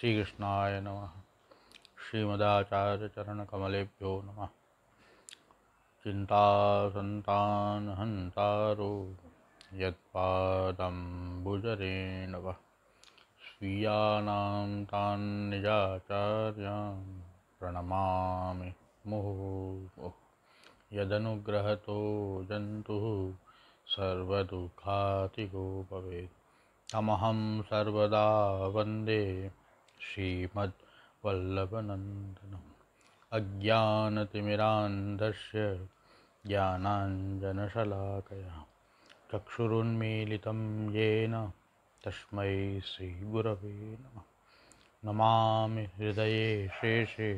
श्रीकृष्णा नम श्रीमदाचार्यचरणकमलेभ्यो नम चिन्तासन्तानहन्तारो यत्पादम्बुजरेण वः स्वीयानां तान् निजाचार्यां प्रणमामि मुहुः यदनुग्रहतो जन्तुः सर्वदुःखातिगो सर्वदा वंदे श्रीमद्वल्लभनन्दनम् अज्ञानतिमिरान्धस्य ज्ञानाञ्जनशलाकया चक्षुरुन्मीलितं येन तस्मै श्रीगुरवे नमः नमामि हृदये शेषे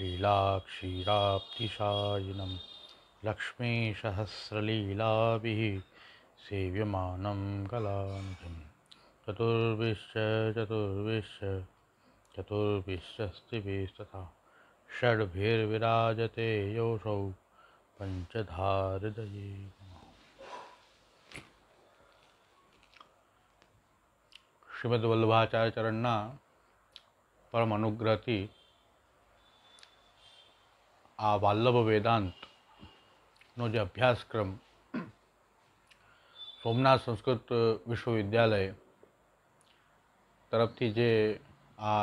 लीलाक्षीराब्धिशायिनं लक्ष्मीसहस्रलीलाभिः सेव्यमानं कलानिधिं चतुर्विश्च चतुर्विश्च चतुर्भिश्चस्तिभिस्तथा षड्भिर्विराजते योऽसौ पंचधा हृदये श्रीमद वल्लभाचार्य चरणना परम अनुग्रहती આ વાલ્લભ વેદાંતનો જે અભ્યાસક્રમ સોમનાથ સંસ્કૃત વિશ્વવિદ્યાલય તરફથી જે આ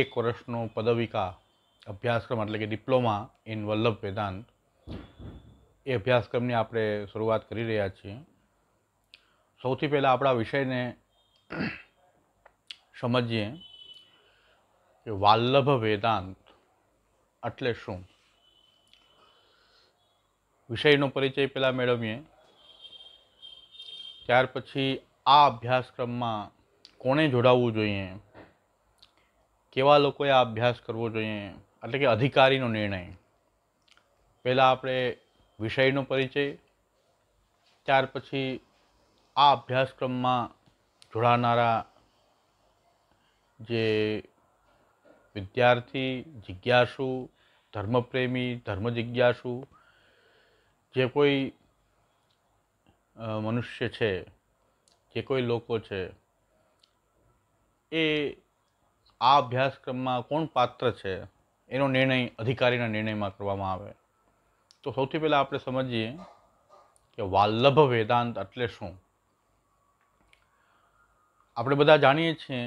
એક વર્ષનો પદવિકા અભ્યાસક્રમ એટલે કે ડિપ્લોમા ઇન વલ્લભ વેદાંત એ અભ્યાસક્રમની આપણે શરૂઆત કરી રહ્યા છીએ સૌથી પહેલાં આપણા વિષયને સમજીએ કે વાલ્લભ વેદાંત એટલે શું વિષયનો પરિચય પહેલાં મેળવીએ ત્યાર પછી આ અભ્યાસક્રમમાં કોણે જોડાવવું જોઈએ કેવા લોકોએ આ અભ્યાસ કરવો જોઈએ એટલે કે અધિકારીનો નિર્ણય પહેલાં આપણે વિષયનો પરિચય ત્યાર પછી આ અભ્યાસક્રમમાં જોડાનારા જે વિદ્યાર્થી જિજ્ઞાસુ ધર્મપ્રેમી ધર્મ જિજ્ઞાસુ જે કોઈ મનુષ્ય છે જે કોઈ લોકો છે એ આ અભ્યાસક્રમમાં કોણ પાત્ર છે એનો નિર્ણય અધિકારીના નિર્ણયમાં કરવામાં આવે તો સૌથી પહેલાં આપણે સમજીએ કે વાલ્લભ વેદાંત એટલે શું આપણે બધા જાણીએ છીએ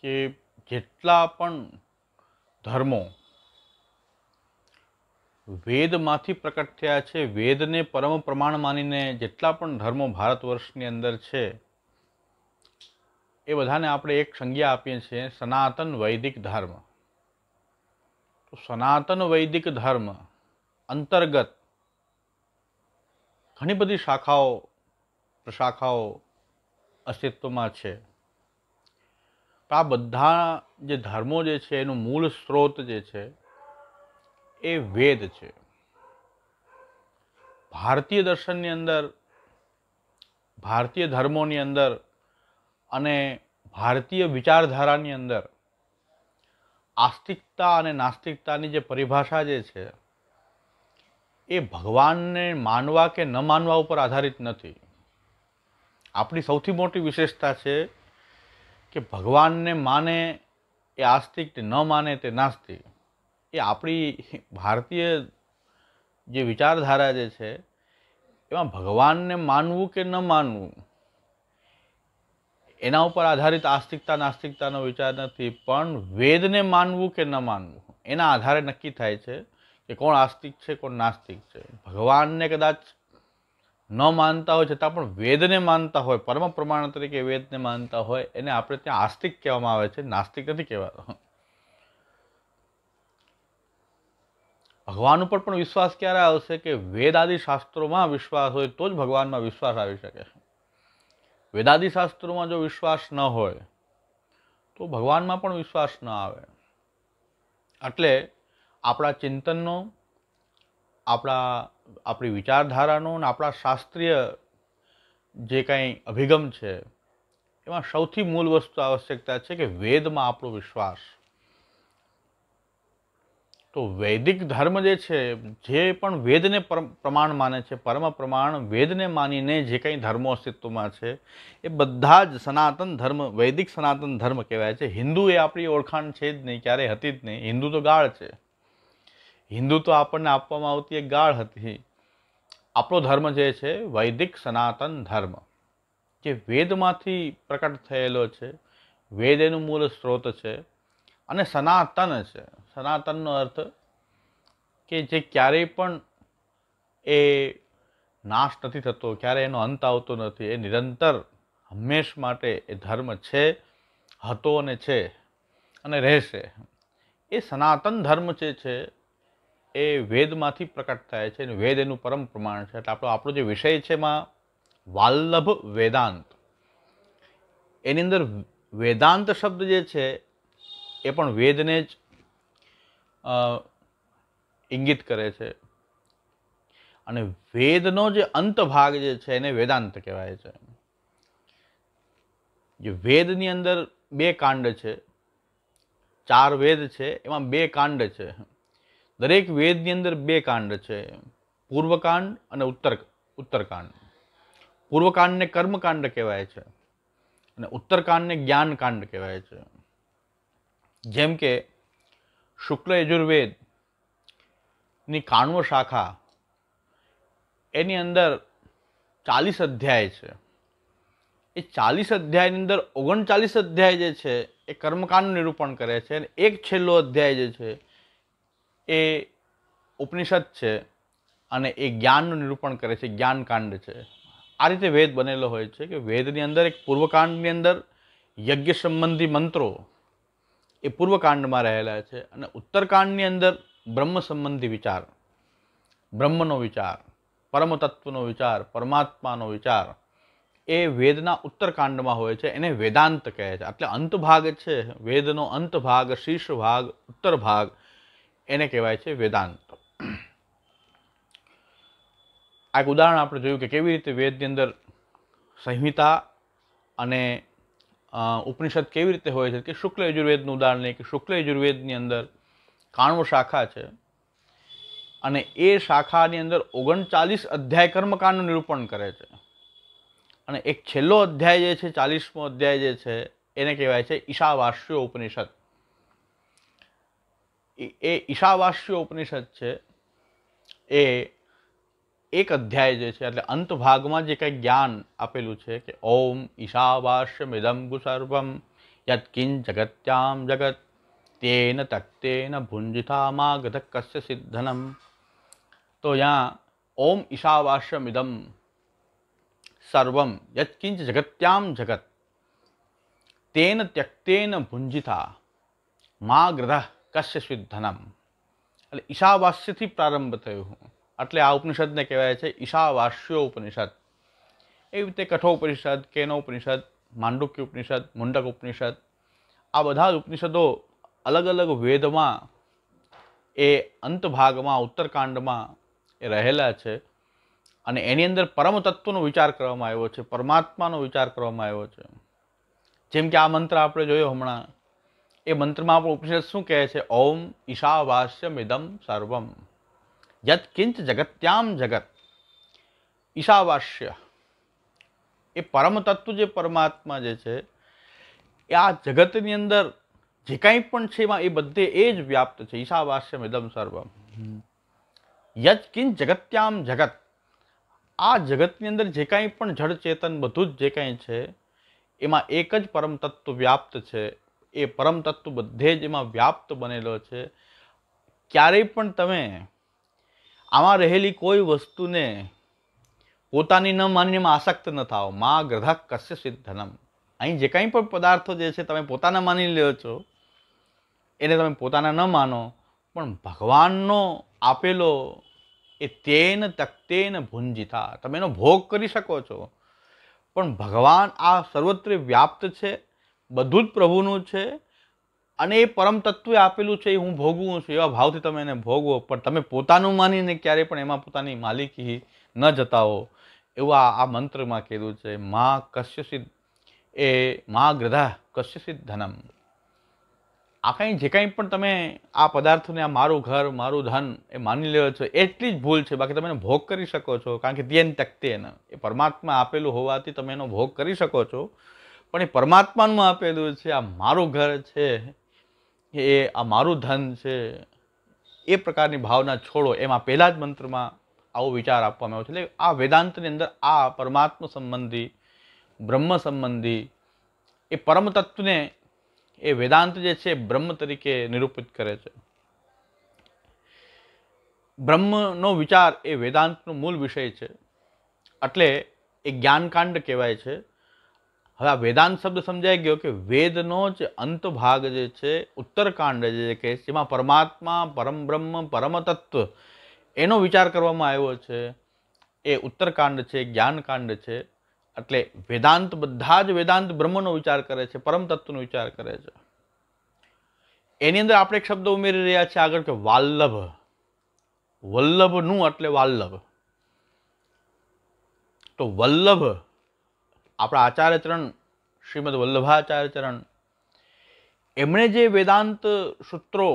કે જેટલા પણ ધર્મો વેદમાંથી પ્રકટ થયા છે વેદને પરમ પ્રમાણ માનીને જેટલા પણ ધર્મો ભારત વર્ષની અંદર છે એ બધાને આપણે એક સંજ્ઞા આપીએ છીએ સનાતન વૈદિક ધર્મ તો સનાતન વૈદિક ધર્મ અંતર્ગત ઘણી બધી શાખાઓ પ્રશાખાઓ અસ્તિત્વમાં છે આ બધા જે ધર્મો જે છે એનું મૂળ સ્ત્રોત જે છે એ વેદ છે ભારતીય દર્શનની અંદર ભારતીય ધર્મોની અંદર અને ભારતીય વિચારધારાની અંદર આસ્તિકતા અને નાસ્તિકતાની જે પરિભાષા જે છે એ ભગવાનને માનવા કે ન માનવા ઉપર આધારિત નથી આપણી સૌથી મોટી વિશેષતા છે કે ભગવાનને માને એ આસ્તિક ન માને તે નાસ્તિક એ આપણી ભારતીય જે વિચારધારા જે છે એમાં ભગવાનને માનવું કે ન માનવું એના ઉપર આધારિત આસ્તિકતા નાસ્તિકતાનો વિચાર નથી પણ વેદને માનવું કે ન માનવું એના આધારે નક્કી થાય છે કે કોણ આસ્તિક છે કોણ નાસ્તિક છે ભગવાનને કદાચ ન માનતા હોય છતાં પણ વેદને માનતા હોય પરમ પ્રમાણ તરીકે વેદને માનતા હોય એને આપણે ત્યાં આસ્તિક કહેવામાં આવે છે નાસ્તિક નથી કહેવાતો ભગવાન ઉપર પણ વિશ્વાસ ક્યારે આવશે કે વેદ આદિ શાસ્ત્રોમાં વિશ્વાસ હોય તો જ ભગવાનમાં વિશ્વાસ આવી શકે છે વેદાદી શાસ્ત્રોમાં જો વિશ્વાસ ન હોય તો ભગવાનમાં પણ વિશ્વાસ ન આવે એટલે આપણા ચિંતનનો આપણા આપણી વિચારધારાનો અને આપણા શાસ્ત્રીય જે કાંઈ અભિગમ છે એમાં સૌથી મૂળ વસ્તુ આવશ્યકતા છે કે વેદમાં આપણો વિશ્વાસ તો વૈદિક ધર્મ જે છે જે પણ વેદને પ્રમાણ માને છે પરમ પ્રમાણ વેદને માનીને જે કંઈ ધર્મો અસ્તિત્વમાં છે એ બધા જ સનાતન ધર્મ વૈદિક સનાતન ધર્મ કહેવાય છે હિન્દુ એ આપણી ઓળખાણ છે જ નહીં ક્યારેય હતી જ નહીં હિન્દુ તો ગાળ છે હિન્દુ તો આપણને આપવામાં આવતી એક ગાળ હતી આપણો ધર્મ જે છે વૈદિક સનાતન ધર્મ જે વેદમાંથી પ્રકટ થયેલો છે વેદ એનું મૂળ સ્ત્રોત છે અને સનાતન છે સનાતનનો અર્થ કે જે ક્યારેય પણ એ નાશ નથી થતો ક્યારેય એનો અંત આવતો નથી એ નિરંતર હંમેશ માટે એ ધર્મ છે હતો અને છે અને રહેશે એ સનાતન ધર્મ જે છે એ વેદમાંથી પ્રકટ થાય છે અને વેદ એનું પરમ પ્રમાણ છે એટલે આપણો આપણો જે વિષય છે એમાં વાલ્લભ વેદાંત એની અંદર વેદાંત શબ્દ જે છે એ પણ વેદને જ ઇંગિત કરે છે અને વેદનો જે અંત ભાગ જે છે એને વેદાંત કહેવાય છે જે વેદની અંદર બે કાંડ છે ચાર વેદ છે એમાં બે કાંડ છે દરેક વેદની અંદર બે કાંડ છે પૂર્વકાંડ અને ઉત્તર ઉત્તરકાંડ પૂર્વકાંડને કર્મકાંડ કહેવાય છે અને ઉત્તરકાંડને જ્ઞાનકાંડ કહેવાય છે જેમ કે શુક્લ યજુર્વેદની કાણવો શાખા એની અંદર ચાલીસ અધ્યાય છે એ ચાલીસ અધ્યાયની અંદર ઓગણચાલીસ અધ્યાય જે છે એ કર્મકાંડનું નિરૂપણ કરે છે અને એક છેલ્લો અધ્યાય જે છે એ ઉપનિષદ છે અને એ જ્ઞાનનું નિરૂપણ કરે છે જ્ઞાનકાંડ છે આ રીતે વેદ બનેલો હોય છે કે વેદની અંદર એક પૂર્વકાંડની અંદર યજ્ઞ સંબંધી મંત્રો એ પૂર્વકાંડમાં રહેલા છે અને ઉત્તરકાંડની અંદર બ્રહ્મ સંબંધી વિચાર બ્રહ્મનો વિચાર પરમ વિચાર પરમાત્માનો વિચાર એ વેદના ઉત્તરકાંડમાં હોય છે એને વેદાંત કહે છે એટલે અંતભાગ છે વેદનો અંતભાગ શીર્ષ ભાગ ઉત્તર ભાગ એને કહેવાય છે વેદાંત આ એક ઉદાહરણ આપણે જોયું કે કેવી રીતે વેદની અંદર સંહિતા અને ઉપનિષદ કેવી રીતે હોય છે કે શુક્લ યજુર્વેદનું ઉદાહરણ લઈએ કે શુક્લ યજુર્વેદની અંદર કાણું શાખા છે અને એ શાખાની અંદર ઓગણચાલીસ અધ્યાય કર્મકાંડનું નિરૂપણ કરે છે અને એક છેલ્લો અધ્યાય જે છે ચાલીસમો અધ્યાય જે છે એને કહેવાય છે ઈશાવાસ્યો ઉપનિષદ એ ઈશાવાસ્ય ઉપનિષદ છે એ एक अध्याय જે છે એટલે અંત ભાગમાં જે કઈ જ્ઞાન આપેલું છે કે ઓમ ઈષાવાસ્ય મિદમ ગુર્વમ યત કિંજ જગત્યામ જગત તેન તક્તેન ભુંજિતા માગદ કસ્ય સિદ્ધનમ તો યા ઓમ ઈષાવાસ્ય મિદમ સર્વમ યત કિંજ જગત્યામ જગત તેન તક્તેન ભુંજિતા માગદ કસ્ય સિદ્ધનમ એટલે ઈષાવાસ્ય થી प्रारंभ થયો એટલે આ ઉપનિષદને કહેવાય છે ઈશાવાસ્યો ઉપનિષદ એવી રીતે કઠો ઉપનિષદ કેનો ઉપનિષદ માંડુક્ય ઉપનિષદ મુંડક ઉપનિષદ આ બધા જ ઉપનિષદો અલગ અલગ વેદમાં એ અંતભાગમાં ઉત્તરકાંડમાં એ રહેલા છે અને એની અંદર પરમ તત્વનો વિચાર કરવામાં આવ્યો છે પરમાત્માનો વિચાર કરવામાં આવ્યો છે જેમ કે આ મંત્ર આપણે જોયો હમણાં એ મંત્રમાં આપણો ઉપનિષદ શું કહે છે ઓમ ઈશાવાસ્યમ સર્વમ યત્કિંચ જગત્યામ જગત ઈશાવાસ્ય એ પરમ જે પરમાત્મા જે છે એ આ જગતની અંદર જે કાંઈ પણ છે એમાં એ બધે એ જ વ્યાપ્ત છે ઈશાવાસ્યમ ઇદમ સર્વમ યત્કિંચ જગત્યામ જગત આ જગતની અંદર જે કાંઈ પણ જળ ચેતન બધું જ જે કાંઈ છે એમાં એક જ પરમ તત્વ વ્યાપ્ત છે એ પરમ તત્વ બધે જ એમાં વ્યાપ્ત બનેલો છે ક્યારેય પણ તમે આમાં રહેલી કોઈ વસ્તુને પોતાની ન માનીને આસક્ત ન થાઓ મા ગ્રધા કશ્ય સિદ્ધનમ અહીં જે કંઈ પણ પદાર્થો જે છે તમે પોતાના માની લ્યો છો એને તમે પોતાના ન માનો પણ ભગવાનનો આપેલો એ તેન તક્તેન ભુંજિતા તમે એનો ભોગ કરી શકો છો પણ ભગવાન આ સર્વત્ર વ્યાપ્ત છે બધું જ પ્રભુનું છે અને એ પરમ તત્વે આપેલું છે એ હું ભોગવું છું એવા ભાવથી તમે એને ભોગવો પણ તમે પોતાનું માનીને ક્યારે પણ એમાં પોતાની માલિકી ન જતા હો એવું આ મંત્રમાં કીધું છે મા કશ્યસિદ્ધ એ મા ગ્રધા કશ્યસિદ્ધ ધનમ આ કાંઈ જે કાંઈ પણ તમે આ પદાર્થોને આ મારું ઘર મારું ધન એ માની લ્યો છો એટલી જ ભૂલ છે બાકી તમે એનો ભોગ કરી શકો છો કારણ કે તેન તકતે એને એ પરમાત્મા આપેલું હોવાથી તમે એનો ભોગ કરી શકો છો પણ એ પરમાત્માનું આપેલું છે આ મારું ઘર છે કે એ આ મારું ધન છે એ પ્રકારની ભાવના છોડો એમાં પહેલાં જ મંત્રમાં આવો વિચાર આપવામાં આવ્યો છે એટલે આ વેદાંતની અંદર આ પરમાત્મા સંબંધી બ્રહ્મ સંબંધી એ પરમ તત્વને એ વેદાંત જે છે બ્રહ્મ તરીકે નિરૂપિત કરે છે બ્રહ્મનો વિચાર એ વેદાંતનો મૂળ વિષય છે એટલે એ જ્ઞાનકાંડ કહેવાય છે હવે આ વેદાંત શબ્દ સમજાઈ ગયો કે વેદનો જ અંતભાગ જે છે ઉત્તરકાંડ જે કે જેમાં પરમાત્મા પરમ બ્રહ્મ પરમ એનો વિચાર કરવામાં આવ્યો છે એ ઉત્તરકાંડ છે જ્ઞાનકાંડ છે એટલે વેદાંત બધા જ વેદાંત બ્રહ્મનો વિચાર કરે છે પરમ વિચાર કરે છે એની અંદર આપણે એક શબ્દ ઉમેરી રહ્યા છીએ આગળ કે વાલ્લભ વલ્લભનું એટલે વાલ્લભ તો વલ્લભ આપણા આચાર્યચરણ શ્રીમદ વલ્લભાચાર્યચરણ એમણે જે વેદાંત સૂત્રો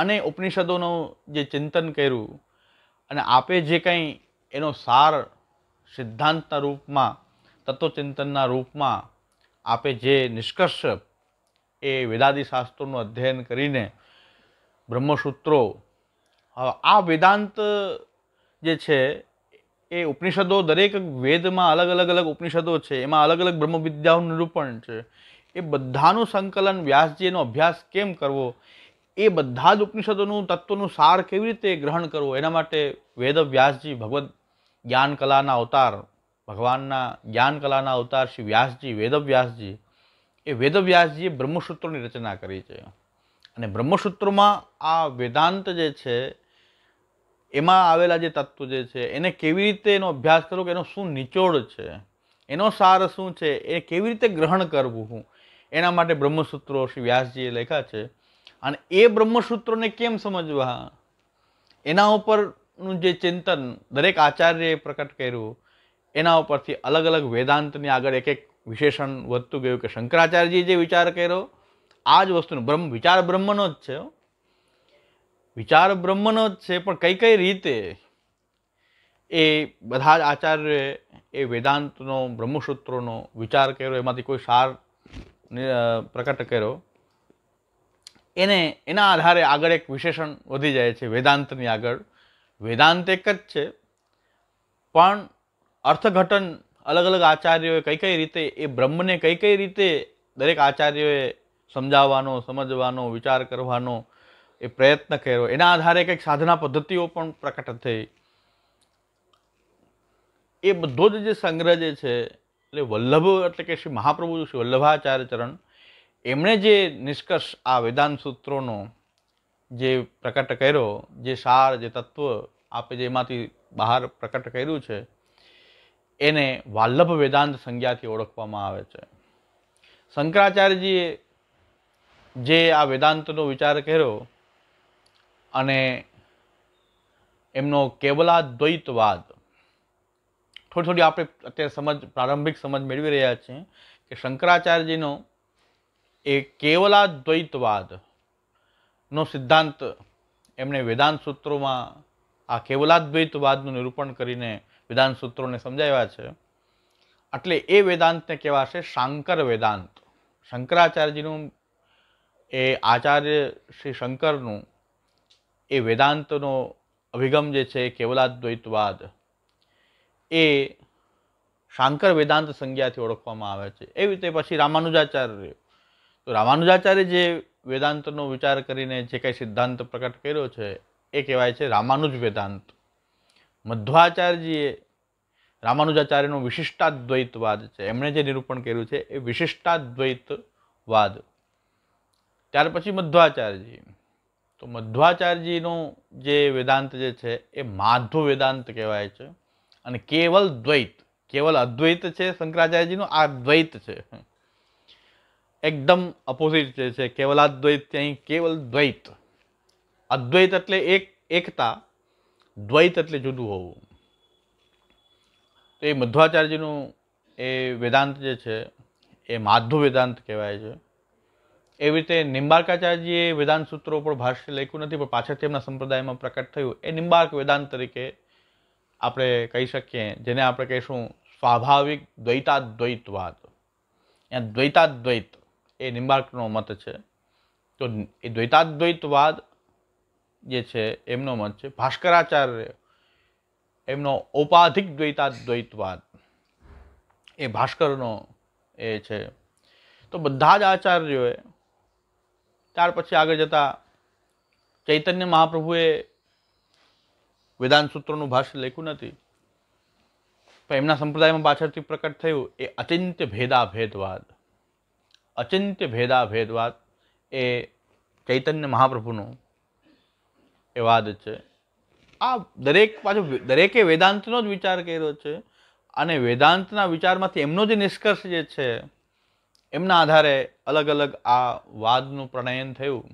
અને ઉપનિષદોનું જે ચિંતન કર્યું અને આપે જે કંઈ એનો સાર સિદ્ધાંતના રૂપમાં તત્વચિંતનના રૂપમાં આપે જે નિષ્કર્ષ એ વેદાદિ શાસ્ત્રોનું અધ્યયન કરીને બ્રહ્મસૂત્રો આ વેદાંત જે છે એ ઉપનિષદો દરેક વેદમાં અલગ અલગ અલગ ઉપનિષદો છે એમાં અલગ અલગ બ્રહ્મવિદ્યાઓનું નિરૂપણ છે એ બધાનું સંકલન વ્યાસજીનો અભ્યાસ કેમ કરવો એ બધા જ ઉપનિષદોનું તત્વનું સાર કેવી રીતે ગ્રહણ કરવું એના માટે વેદ વ્યાસજી ભગવદ્ જ્ઞાન કલાના અવતાર ભગવાનના જ્ઞાન કલાના અવતાર શ્રી વ્યાસજી વેદવ્યાસજી એ વેદવ્યાસજીએ બ્રહ્મસૂત્રોની રચના કરી છે અને બ્રહ્મસૂત્રોમાં આ વેદાંત જે છે એમાં આવેલા જે તત્વો જે છે એને કેવી રીતે એનો અભ્યાસ કરવો કે એનો શું નિચોડ છે એનો સાર શું છે એ કેવી રીતે ગ્રહણ કરવું એના માટે બ્રહ્મસૂત્રો શ્રી વ્યાસજીએ લખ્યા છે અને એ બ્રહ્મસૂત્રોને કેમ સમજવા એના ઉપરનું જે ચિંતન દરેક આચાર્યએ પ્રકટ કર્યું એના ઉપરથી અલગ અલગ વેદાંતની આગળ એક એક વિશેષણ વધતું ગયું કે શંકરાચાર્યજીએ જે વિચાર કર્યો આ જ વસ્તુનો બ્રહ્મ વિચાર બ્રહ્મનો જ છે વિચાર બ્રહ્મનો જ છે પણ કઈ કઈ રીતે એ બધા જ આચાર્ય એ વેદાંતનો બ્રહ્મસૂત્રોનો વિચાર કર્યો એમાંથી કોઈ સાર પ્રકટ કર્યો એને એના આધારે આગળ એક વિશેષણ વધી જાય છે વેદાંતની આગળ વેદાંત એક જ છે પણ અર્થઘટન અલગ અલગ આચાર્યોએ કઈ કઈ રીતે એ બ્રહ્મને કઈ કઈ રીતે દરેક આચાર્યોએ સમજાવવાનો સમજવાનો વિચાર કરવાનો એ પ્રયત્ન કર્યો એના આધારે કંઈક સાધના પદ્ધતિઓ પણ પ્રકટ થઈ એ બધો જ જે સંગ્રહ જે છે એટલે વલ્લભ એટલે કે શ્રી મહાપ્રભુ શ્રી વલ્લભાચાર્ય ચરણ એમણે જે નિષ્કર્ષ આ વેદાંત સૂત્રોનો જે પ્રકટ કર્યો જે સાર જે તત્વ આપે જેમાંથી બહાર પ્રકટ કર્યું છે એને વાલ્લભ વેદાંત સંજ્ઞાથી ઓળખવામાં આવે છે શંકરાચાર્યજીએ જે આ વેદાંતનો વિચાર કર્યો અને એમનો કેવલાદ્વૈતવાદ થોડી થોડી આપણે અત્યારે સમજ પ્રારંભિક સમજ મેળવી રહ્યા છીએ કે શંકરાચાર્યજીનો એ કેવલાદ્વૈતવાદનો સિદ્ધાંત એમણે વેદાંત સૂત્રોમાં આ કેવલાદ્વૈતવાદનું નિરૂપણ કરીને વેદાંત સૂત્રોને સમજાવ્યા છે એટલે એ વેદાંતને કહેવાશે શાંકર વેદાંત શંકરાચાર્યજીનું એ આચાર્ય શ્રી શંકરનું એ વેદાંતનો અભિગમ જે છે કેવલાદ્વૈતવાદ એ શાંકર વેદાંત સંજ્ઞાથી ઓળખવામાં આવે છે એવી રીતે પછી રામાનુજાચાર્ય તો રામાનુજાચાર્ય જે વેદાંતનો વિચાર કરીને જે કંઈ સિદ્ધાંત પ્રકટ કર્યો છે એ કહેવાય છે રામાનુજ વેદાંત મધ્વાચાર્યજીએ રામાનુજાચાર્યનો વિશિષ્ટાદ્વૈતવાદ છે એમણે જે નિરૂપણ કર્યું છે એ વિશિષ્ટાદ્વૈતવાદ ત્યાર પછી મધ્વાચાર્યજી તો મધ્વાચાર્યજીનું જે વેદાંત જે છે એ માધુ વેદાંત કહેવાય છે અને કેવલ દ્વૈત કેવલ અદ્વૈત છે શંકરાચાર્યજીનું આ દ્વૈત છે એકદમ અપોઝિટ જે છે કેવલાદ્વૈત અહીં કેવલ દ્વૈત અદ્વૈત એટલે એક એકતા દ્વૈત એટલે જુદું હોવું તો એ મધ્વાચાર્યજીનું એ વેદાંત જે છે એ માધુ વેદાંત કહેવાય છે એવી રીતે નિંબાર્કાચાર્યજીએ વેદાંત સૂત્રો પર ભાષ્ય લખ્યું નથી પણ પાછળથી તેમના સંપ્રદાયમાં પ્રકટ થયું એ નિંબાર્ક વેદાંત તરીકે આપણે કહી શકીએ જેને આપણે કહીશું સ્વાભાવિક દ્વૈતાદ્વૈતવાદ ત્યાં દ્વૈતાદ્વૈત એ નિંબાર્કનો મત છે તો એ દ્વૈતાદ્વૈતવાદ જે છે એમનો મત છે ભાસ્કરાચાર્ય એમનો ઔપાધિક દ્વૈતાદ્વૈતવાદ એ ભાસ્કરનો એ છે તો બધા જ આચાર્યોએ ત્યાર પછી આગળ જતા ચૈતન્ય મહાપ્રભુએ વેદાંત સૂત્રોનું ભાષ્ય લખ્યું નથી પણ એમના સંપ્રદાયમાં પાછળથી પ્રકટ થયું એ અચિંત્ય ભેદા અચિંત્ય ભેદા એ ચૈતન્ય મહાપ્રભુનો એ વાદ છે આ દરેક પાછું દરેકે વેદાંતનો જ વિચાર કર્યો છે અને વેદાંતના વિચારમાંથી એમનો જે નિષ્કર્ષ જે છે એમના આધારે અલગ અલગ આ વાદનું પ્રણયન થયું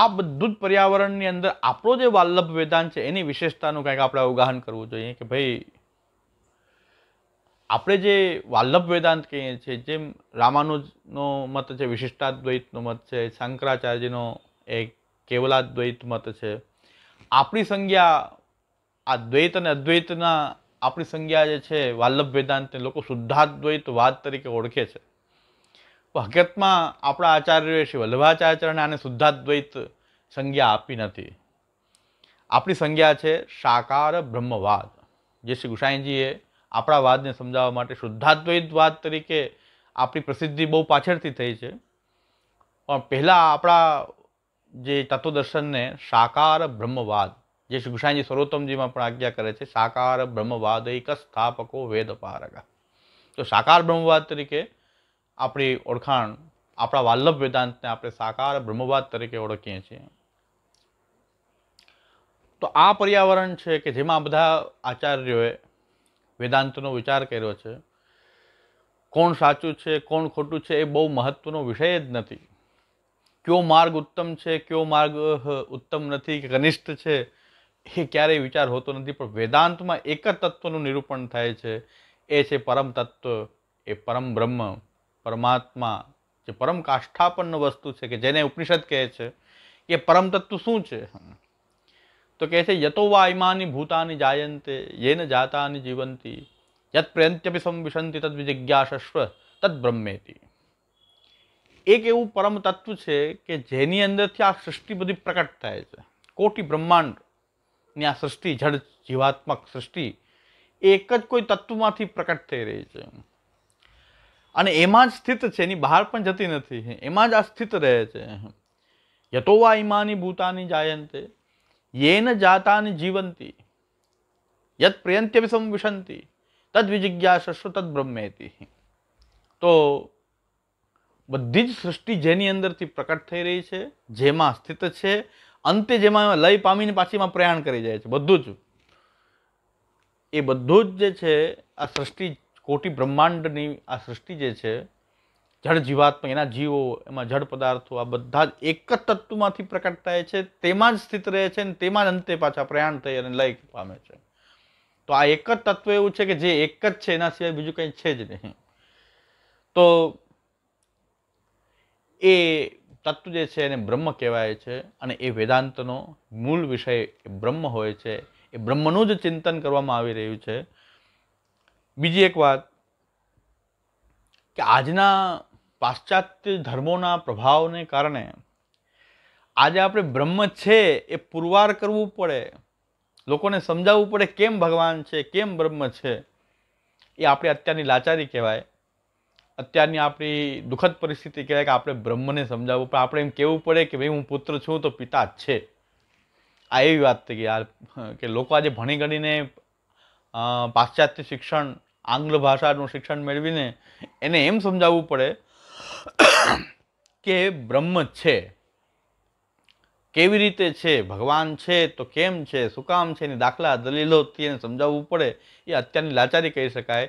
આ બધું જ પર્યાવરણની અંદર આપણો જે વાલ્લભ વેદાંત છે એની વિશેષતાનું કંઈક આપણે અવગાહન કરવું જોઈએ કે ભાઈ આપણે જે વાલ્લભ વેદાંત કહીએ છીએ જેમ રામાનુજનો મત છે વિશિષ્ટાદ્વૈતનો મત છે શંકરાચાર્યનો એ કેવલાદ્વૈત મત છે આપણી સંજ્ઞા આ દ્વૈત અને અદ્વૈતના આપણી સંજ્ઞા જે છે વાલ્લભ વેદાંતને લોકો શુદ્ધાદ્વૈતવાદ તરીકે ઓળખે છે હકીકતમાં આપણા આચાર્યોએ શ્રી વલ્લભાચાર્યચરણે આને શુદ્ધાદ્વૈત સંજ્ઞા આપી નથી આપણી સંજ્ઞા છે સાકાર બ્રહ્મવાદ જે શ્રી ગુસાઈજીએ આપણા વાદને સમજાવવા માટે શુદ્ધાદ્વૈતવાદ તરીકે આપણી પ્રસિદ્ધિ બહુ પાછળથી થઈ છે પણ પહેલાં આપણા જે તત્વદર્શનને સાકાર બ્રહ્મવાદ જે શ્રી ગુસાઈજી સર્વોત્તમજીમાં પણ આજ્ઞા કરે છે સાકાર બ્રહ્મવાદૈક સ્થાપકો વેદ પારક તો સાકાર બ્રહ્મવાદ તરીકે આપણી ઓળખાણ આપણા વાલ્લભ વેદાંતને આપણે સાકાર બ્રહ્મવાદ તરીકે ઓળખીએ છીએ તો આ પર્યાવરણ છે કે જેમાં બધા આચાર્યોએ વેદાંતનો વિચાર કર્યો છે કોણ સાચું છે કોણ ખોટું છે એ બહુ મહત્ત્વનો વિષય જ નથી કયો માર્ગ ઉત્તમ છે કયો માર્ગ ઉત્તમ નથી કે કનિષ્ઠ છે એ ક્યારેય વિચાર હોતો નથી પણ વેદાંતમાં એક જ તત્વનું નિરૂપણ થાય છે એ છે પરમ તત્વ એ પરમ બ્રહ્મ પરમાત્મા જે પરમ કાષ્ઠાપન્ન વસ્તુ છે કે જેને ઉપનિષદ કહે છે એ પરમ તત્વ શું છે તો કહે છે યતો વા ભૂતાની જાયંતે યેન જાતાની જીવંતી યત પ્રેન્ત્યપી સંવિશંતિ તદ વિજિજ્ઞાસસ્વ તદ બ્રહ્મેતી એક એવું પરમ તત્વ છે કે જેની અંદરથી આ સૃષ્ટિ બધી પ્રકટ થાય છે કોટી બ્રહ્માંડ ની આ સૃષ્ટિ જળ જીવાત્મક સૃષ્ટિ એક જ કોઈ તત્વમાંથી પ્રકટ થઈ રહી છે અને એમાં જ સ્થિત છે એની બહાર પણ જતી નથી એમાં જ આ સ્થિત રહે છે યતો વા ઇમાની ભૂતાની જાયંતે યેન જાતાની જીવંતી યત પ્રયંત્ય વિષમ વિશંતી તદ વિજિજ્ઞાસસ્વ તદ બ્રહ્મેતી તો બધી જ સૃષ્ટિ જેની અંદરથી પ્રકટ થઈ રહી છે જેમાં સ્થિત છે અંતે જેમાં લય પામીને પાછીમાં પ્રયાણ કરી જાય છે બધું જ એ બધું જ જે છે આ સૃષ્ટિ કોટી બ્રહ્માંડની આ સૃષ્ટિ જે છે જળ જીવાત્મા એના જીવો એમાં જળ પદાર્થો આ બધા જ એક જ તત્વમાંથી પ્રકટ થાય છે તેમાં જ સ્થિત રહે છે અને તેમાં જ અંતે પાછા પ્રયાણ થઈ અને લય પામે છે તો આ એક જ તત્વ એવું છે કે જે એક જ છે એના સિવાય બીજું કંઈ છે જ નહીં તો એ તત્વ જે છે એને બ્રહ્મ કહેવાય છે અને એ વેદાંતનો મૂળ વિષય બ્રહ્મ હોય છે એ બ્રહ્મનું જ ચિંતન કરવામાં આવી રહ્યું છે બીજી એક વાત કે આજના પાશ્ચાત્ય ધર્મોના પ્રભાવને કારણે આજે આપણે બ્રહ્મ છે એ પુરવાર કરવું પડે લોકોને સમજાવવું પડે કેમ ભગવાન છે કેમ બ્રહ્મ છે એ આપણે અત્યારની લાચારી કહેવાય અત્યારની આપણી દુઃખદ પરિસ્થિતિ કહેવાય કે આપણે બ્રહ્મને સમજાવવું પણ આપણે એમ કહેવું પડે કે ભાઈ હું પુત્ર છું તો પિતા જ છે આ એવી વાત થઈ ગઈ આ કે લોકો આજે ભણી ગણીને પાશ્ચાત્ય શિક્ષણ આંગ્લ ભાષાનું શિક્ષણ મેળવીને એને એમ સમજાવવું પડે કે બ્રહ્મ છે કેવી રીતે છે ભગવાન છે તો કેમ છે શું કામ છે એની દાખલા દલીલોથી એને સમજાવવું પડે એ અત્યારની લાચારી કહી શકાય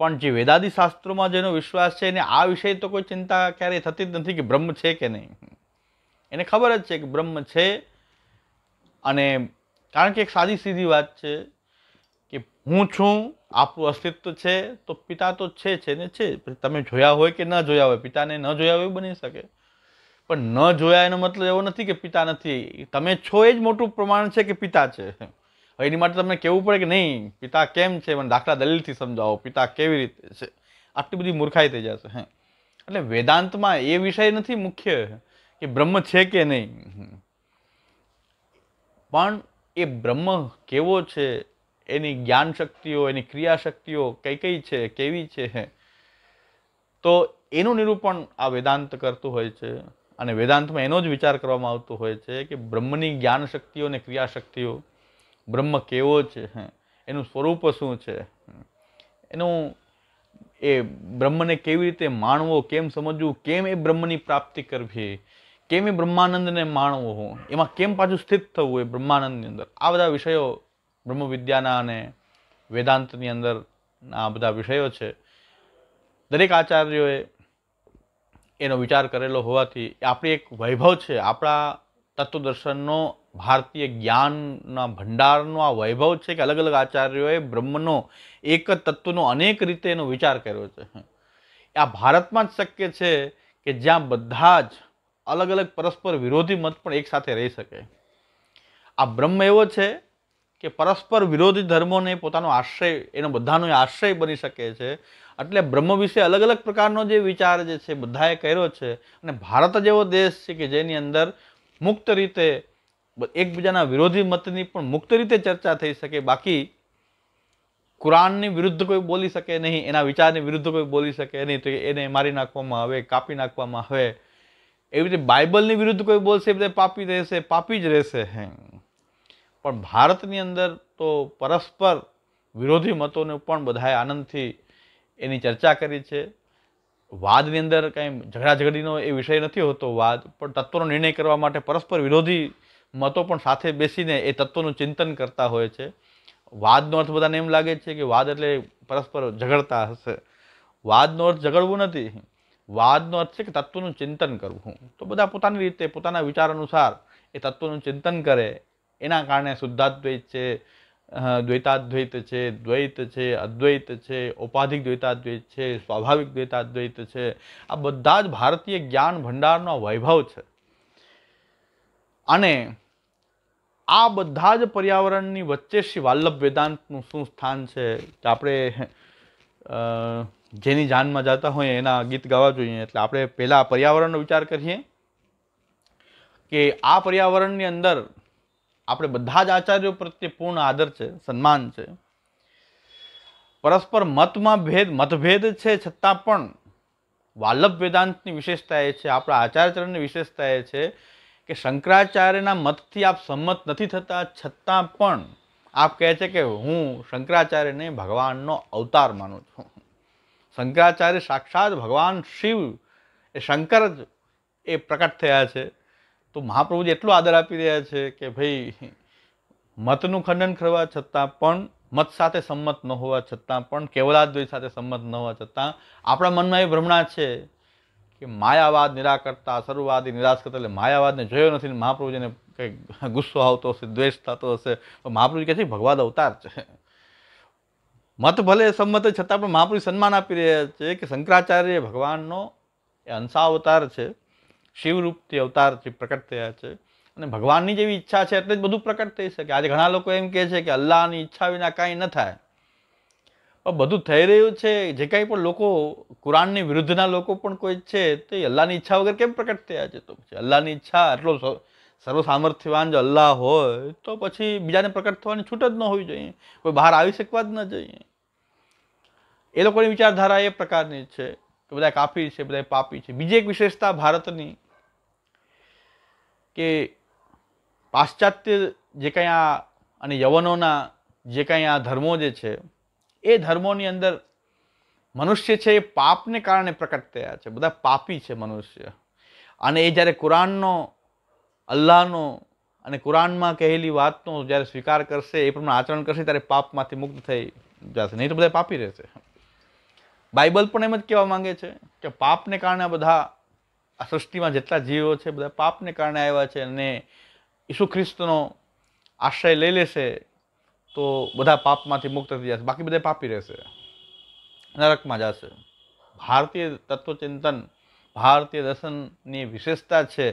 પણ જે વેદાદી શાસ્ત્રોમાં જેનો વિશ્વાસ છે એને આ વિષય તો કોઈ ચિંતા ક્યારેય થતી જ નથી કે બ્રહ્મ છે કે નહીં એને ખબર જ છે કે બ્રહ્મ છે અને કારણ કે એક સાદી સીધી વાત છે કે હું છું આપણું અસ્તિત્વ છે તો પિતા તો છે છે ને છે તમે જોયા હોય કે ન જોયા હોય પિતાને ન જોયા હોય બની શકે પણ ન જોયા એનો મતલબ એવો નથી કે પિતા નથી તમે છો એ જ મોટું પ્રમાણ છે કે પિતા છે હવે એની માટે તમને કહેવું પડે કે નહીં પિતા કેમ છે મને દાખલા દલીલથી સમજાવો પિતા કેવી રીતે છે આટલી બધી મૂર્ખાઈ થઈ જશે હે એટલે વેદાંતમાં એ વિષય નથી મુખ્ય કે બ્રહ્મ છે કે નહીં પણ એ બ્રહ્મ કેવો છે એની જ્ઞાન શક્તિઓ એની ક્રિયાશક્તિઓ કઈ કઈ છે કેવી છે હે તો એનું નિરૂપણ આ વેદાંત કરતું હોય છે અને વેદાંતમાં એનો જ વિચાર કરવામાં આવતો હોય છે કે બ્રહ્મની જ્ઞાન શક્તિઓ અને ક્રિયાશક્તિઓ બ્રહ્મ કેવો છે એનું સ્વરૂપ શું છે એનું એ બ્રહ્મને કેવી રીતે માણવો કેમ સમજવું કેમ એ બ્રહ્મની પ્રાપ્તિ કરવી કેમ એ બ્રહ્માનંદને માણવો એમાં કેમ પાછું સ્થિત થવું એ બ્રહ્માનંદની અંદર આ બધા વિષયો બ્રહ્મ વિદ્યાના અને વેદાંતની અંદર આ બધા વિષયો છે દરેક આચાર્યોએ એનો વિચાર કરેલો હોવાથી આપણી એક વૈભવ છે આપણા તત્વદર્શનનો ભારતીય જ્ઞાનના ભંડારનો આ વૈભવ છે કે અલગ અલગ આચાર્યોએ બ્રહ્મનો એક જ તત્વનો અનેક રીતે એનો વિચાર કર્યો છે આ ભારતમાં જ શક્ય છે કે જ્યાં બધા જ અલગ અલગ પરસ્પર વિરોધી મત પણ એકસાથે રહી શકે આ બ્રહ્મ એવો છે કે પરસ્પર વિરોધી ધર્મોને પોતાનો આશ્રય એનો બધાનો આશ્રય બની શકે છે એટલે બ્રહ્મ વિશે અલગ અલગ પ્રકારનો જે વિચાર જે છે બધાએ કર્યો છે અને ભારત જ એવો દેશ છે કે જેની અંદર મુક્ત રીતે એકબીજાના વિરોધી મતની પણ મુક્ત રીતે ચર્ચા થઈ શકે બાકી કુરાનની વિરુદ્ધ કોઈ બોલી શકે નહીં એના વિચારની વિરુદ્ધ કોઈ બોલી શકે નહીં તો એને મારી નાખવામાં આવે કાપી નાખવામાં આવે એવી રીતે બાઇબલની વિરુદ્ધ કોઈ બોલશે એ બધા પાપી રહેશે પાપી જ રહેશે હે પણ ભારતની અંદર તો પરસ્પર વિરોધી મતોને પણ બધાએ આનંદથી એની ચર્ચા કરી છે વાદની અંદર કાંઈ ઝઘડા ઝઘડીનો એ વિષય નથી હોતો વાદ પણ તત્વનો નિર્ણય કરવા માટે પરસ્પર વિરોધી મતો પણ સાથે બેસીને એ તત્વોનું ચિંતન કરતા હોય છે વાદનો અર્થ બધાને એમ લાગે છે કે વાદ એટલે પરસ્પર ઝઘડતા હશે વાદનો અર્થ ઝઘડવું નથી વાદનો અર્થ છે કે તત્વોનું ચિંતન કરવું તો બધા પોતાની રીતે પોતાના વિચાર અનુસાર એ તત્વોનું ચિંતન કરે એના કારણે શુદ્ધાદ્વૈત છે દ્વૈતાદ્વૈત છે દ્વૈત છે અદ્વૈત છે ઔપાધિક દ્વૈતાદ્વૈત છે સ્વાભાવિક દ્વૈતાદ્વૈત છે આ બધા જ ભારતીય જ્ઞાન ભંડારનો વૈભવ છે અને આ બધા જ પર્યાવરણની વચ્ચે શ્રી વાલ્લભ વેદાંતનું શું સ્થાન છે કે આપણે જેની જાનમાં જતા હોઈએ એના ગીત ગાવા જોઈએ એટલે આપણે પહેલાં પર્યાવરણનો વિચાર કરીએ કે આ પર્યાવરણની અંદર આપણે બધા જ આચાર્યો પ્રત્યે પૂર્ણ આદર છે સન્માન છે પરસ્પર મતમાં ભેદ મતભેદ છે છતાં પણ વાલ્લભ વેદાંતની વિશેષતા એ છે આપણા આચાર્યચરણની વિશેષતા એ છે કે શંકરાચાર્યના મતથી આપ સંમત નથી થતા છતાં પણ આપ કહે છે કે હું શંકરાચાર્યને ભગવાનનો અવતાર માનું છું શંકરાચાર્ય સાક્ષાત ભગવાન શિવ એ શંકર જ એ પ્રકટ થયા છે તો મહાપ્રભુજી એટલો આદર આપી રહ્યા છે કે ભાઈ મતનું ખંડન કરવા છતાં પણ મત સાથે સંમત ન હોવા છતાં પણ કેવલાદ્વૈત સાથે સંમત ન હોવા છતાં આપણા મનમાં એ ભ્રમણા છે કે માયાવાદ નિરાકર્તા સર્વવાદી નિરાશકર્તા એટલે માયાવાદને જોયો નથી ને મહાપ્રભુજીને કંઈક ગુસ્સો આવતો હશે દ્વેષ થતો હશે મહાપ્રભુજી કહે છે ભગવાદ અવતાર છે મત ભલે સંમત છતાં પણ મહાપ્રભુ સન્માન આપી રહ્યા છે કે શંકરાચાર્ય ભગવાનનો એ અંશાવતાર છે શિવરૂપથી અવતાર જે પ્રકટ થયા છે અને ભગવાનની જેવી ઈચ્છા છે એટલે જ બધું પ્રકટ થઈ શકે આજે ઘણા લોકો એમ કહે છે કે અલ્લાહની ઈચ્છા વિના કાંઈ ન થાય બધું થઈ રહ્યું છે જે કાંઈ પણ લોકો કુરાનની વિરુદ્ધના લોકો પણ કોઈ છે તે અલ્લાહની ઈચ્છા વગર કેમ પ્રગટ થયા છે તો પછી અલ્લાહની ઈચ્છા એટલો સર્વ સામર્થ્યવાન જો અલ્લાહ હોય તો પછી બીજાને પ્રગટ થવાની છૂટ જ ન હોવી જોઈએ કોઈ બહાર આવી શકવા જ ન જોઈએ એ લોકોની વિચારધારા એ પ્રકારની છે કે બધા કાફી છે બધા પાપી છે બીજી એક વિશેષતા ભારતની કે પાશ્ચાત્ય જે કંઈ આ અને યવનોના જે કંઈ આ ધર્મો જે છે એ ધર્મોની અંદર મનુષ્ય છે એ પાપને કારણે પ્રકટ થયા છે બધા પાપી છે મનુષ્ય અને એ જ્યારે કુરાનનો અલ્લાહનો અને કુરાનમાં કહેલી વાતનો જ્યારે સ્વીકાર કરશે એ પ્રમાણે આચરણ કરશે ત્યારે પાપમાંથી મુક્ત થઈ જશે નહીં તો બધા પાપી રહેશે બાઇબલ પણ એમ જ કહેવા માંગે છે કે પાપને કારણે બધા આ સૃષ્ટિમાં જેટલા જીવો છે બધા પાપને કારણે આવ્યા છે અને ઈસુ ખ્રિસ્તનો આશ્રય લઈ લેશે તો બધા પાપમાંથી મુક્ત થઈ જશે બાકી બધા પાપી રહેશે નરકમાં જશે ભારતીય તત્વચિંતન ભારતીય દર્શનની વિશેષતા છે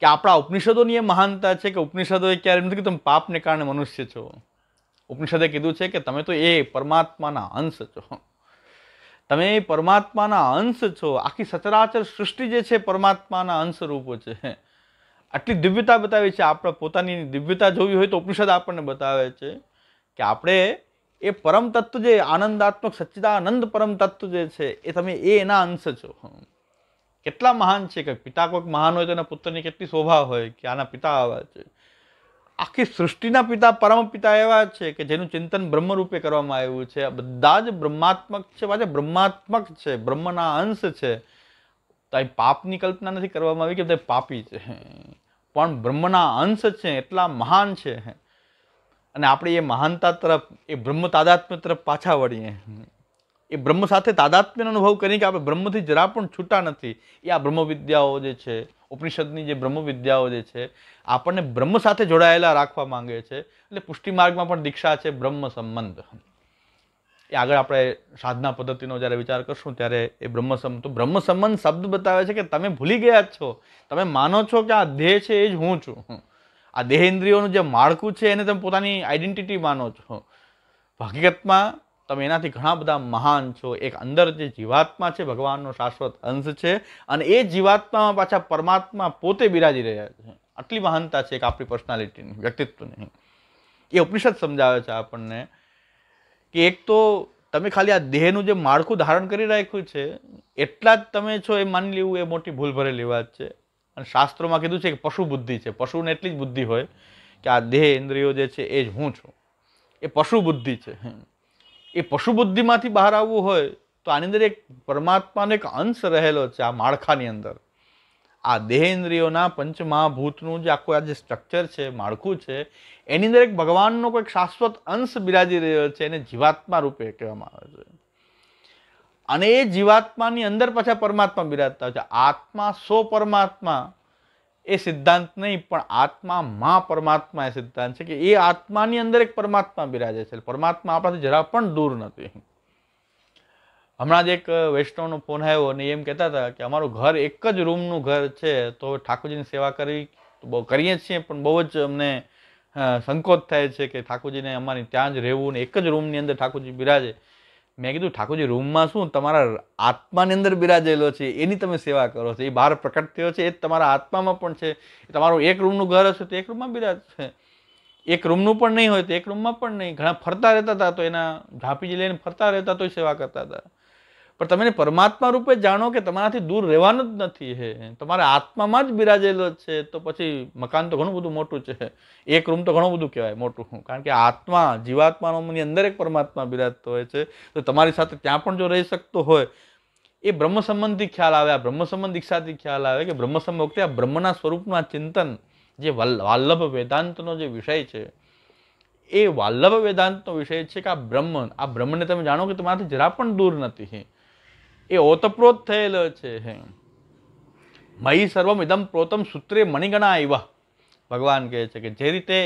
કે આપણા ઉપનિષદોની એ મહાનતા છે કે ઉપનિષદોએ ક્યારે નથી તમે પાપને કારણે મનુષ્ય છો ઉપનિષદે કીધું છે કે તમે તો એ પરમાત્માના અંશ છો તમે પરમાત્માના અંશ છો આખી સચરાચર સૃષ્ટિ જે છે પરમાત્માના અંશ રૂપો છે આટલી દિવ્યતા બતાવી છે આપણે પોતાની દિવ્યતા જોવી હોય તો ઉપનિષદ આપણને બતાવે છે કે આપણે એ પરમ તત્વ જે આનંદાત્મક સચ્ચિદાનંદ પરમ તત્વ જે છે એ તમે એ એના અંશ છો કેટલા મહાન છે કે પિતા કોઈક મહાન હોય તો એના પુત્રની કેટલી શોભા હોય કે આના પિતા આવા છે આખી સૃષ્ટિના પિતા પરમ પિતા એવા છે કે જેનું ચિંતન બ્રહ્મરૂપે કરવામાં આવ્યું છે આ બધા જ બ્રહ્માત્મક છે પાછા બ્રહ્માત્મક છે બ્રહ્મના અંશ છે તો પાપની કલ્પના નથી કરવામાં આવી કે બધા પાપી છે પણ બ્રહ્મના અંશ છે એટલા મહાન છે અને આપણે એ મહાનતા તરફ એ બ્રહ્મ તાદાત્મ્ય તરફ પાછા વળીએ એ બ્રહ્મ સાથે તાદાત્મ્યનો અનુભવ કરીએ કે આપણે બ્રહ્મથી જરા પણ છૂટા નથી એ આ બ્રહ્મવિદ્યાઓ જે છે ઉપનિષદની જે બ્રહ્મ વિદ્યાઓ જે છે આપણને બ્રહ્મ સાથે જોડાયેલા રાખવા માંગે છે એટલે પુષ્ટિ માર્ગમાં પણ દીક્ષા છે બ્રહ્મ સંબંધ એ આગળ આપણે સાધના પદ્ધતિનો જ્યારે વિચાર કરશું ત્યારે એ બ્રહ્મસમ તો બ્રહ્મસંબંધ શબ્દ બતાવે છે કે તમે ભૂલી ગયા જ છો તમે માનો છો કે આ દેહ છે એ જ હું છું આ દેહ ઇન્દ્રિયોનું જે માળખું છે એને તમે પોતાની આઇડેન્ટિટી માનો છો હકીકતમાં તમે એનાથી ઘણા બધા મહાન છો એક અંદર જે જીવાત્મા છે ભગવાનનો શાશ્વત અંશ છે અને એ જીવાત્મામાં પાછા પરમાત્મા પોતે બિરાજી રહ્યા છે આટલી મહાનતા છે એક આપણી પર્સનાલિટીની વ્યક્તિત્વની એ ઉપનિષદ સમજાવે છે આપણને કે એક તો તમે ખાલી આ દેહનું જે માળખું ધારણ કરી રાખ્યું છે એટલા જ તમે છો એ માની લેવું એ મોટી ભૂલ ભરેલી વાત છે અને શાસ્ત્રોમાં કીધું છે કે પશુ બુદ્ધિ છે પશુને એટલી જ બુદ્ધિ હોય કે આ દેહ ઇન્દ્રિયો જે છે એ જ હું છું એ પશુ બુદ્ધિ છે એ પશુ બુદ્ધિમાંથી બહાર આવવું હોય તો આની અંદર એક પરમાત્માનો એક અંશ રહેલો છે આ માળખાની અંદર આ દેહેન્દ્રિયોના પંચમહાભૂતનું જે આખું આ જે સ્ટ્રક્ચર છે માળખું છે એની અંદર એક ભગવાનનો કોઈક શાશ્વત અંશ બિરાજી રહ્યો છે એને જીવાત્મા રૂપે કહેવામાં આવે છે અને એ જીવાત્માની અંદર પાછા પરમાત્મા બિરાજતા છે આત્મા સો પરમાત્મા એ સિદ્ધાંત નહીં પણ આત્મા મા પરમાત્મા એ સિદ્ધાંત છે કે એ આત્માની અંદર એક પરમાત્મા બિરાજે છે પરમાત્મા આપણાથી જરા પણ દૂર નથી હમણાં જ એક વૈષ્ણવનો ફોન આવ્યો અને એમ કહેતા હતા કે અમારું ઘર એક જ રૂમનું ઘર છે તો ઠાકોરજીની સેવા કરવી બહુ કરીએ છીએ પણ બહુ જ અમને સંકોચ થાય છે કે ઠાકોરજીને અમારી ત્યાં જ રહેવું ને એક જ રૂમની અંદર ઠાકોરજી બિરાજે મેં કીધું ઠાકોરજી રૂમમાં શું તમારા આત્માની અંદર બિરાજેલો છે એની તમે સેવા કરો છો એ બહાર પ્રકટ થયો છે એ તમારા આત્મામાં પણ છે તમારું એક રૂમનું ઘર હશે તો એક રૂમમાં બિરાજ છે એક રૂમનું પણ નહીં હોય તો એક રૂમમાં પણ નહીં ઘણા ફરતા રહેતા હતા તો એના ઝાંપીજી લઈને ફરતા રહેતા તો સેવા કરતા હતા પણ તમે પરમાત્મા રૂપે જાણો કે તમારાથી દૂર રહેવાનું જ નથી હે તમારે આત્મામાં જ બિરાજેલો છે તો પછી મકાન તો ઘણું બધું મોટું છે એક રૂમ તો ઘણું બધું કહેવાય મોટું કારણ કે આત્મા જીવાત્માની અંદર એક પરમાત્મા બિરાજતો હોય છે તો તમારી સાથે ત્યાં પણ જો રહી શકતો હોય એ બ્રહ્મ સંબંધી ખ્યાલ આવે આ બ્રહ્મ સંબંધ દીક્ષાથી ખ્યાલ આવે કે બ્રહ્મ સંબંધ આ બ્રહ્મના સ્વરૂપના ચિંતન જે વાલ્લભ વેદાંતનો જે વિષય છે એ વાલ્લભ વેદાંતનો વિષય છે કે આ બ્રહ્મ આ બ્રહ્મને તમે જાણો કે તમારાથી જરા પણ દૂર નથી હે એ ઓતપ્રોત થયેલો છે મયી સર્વમ ઇદમ પ્રોતમ સૂત્રે મણિગણા આવ્યા ભગવાન કહે છે કે જે રીતે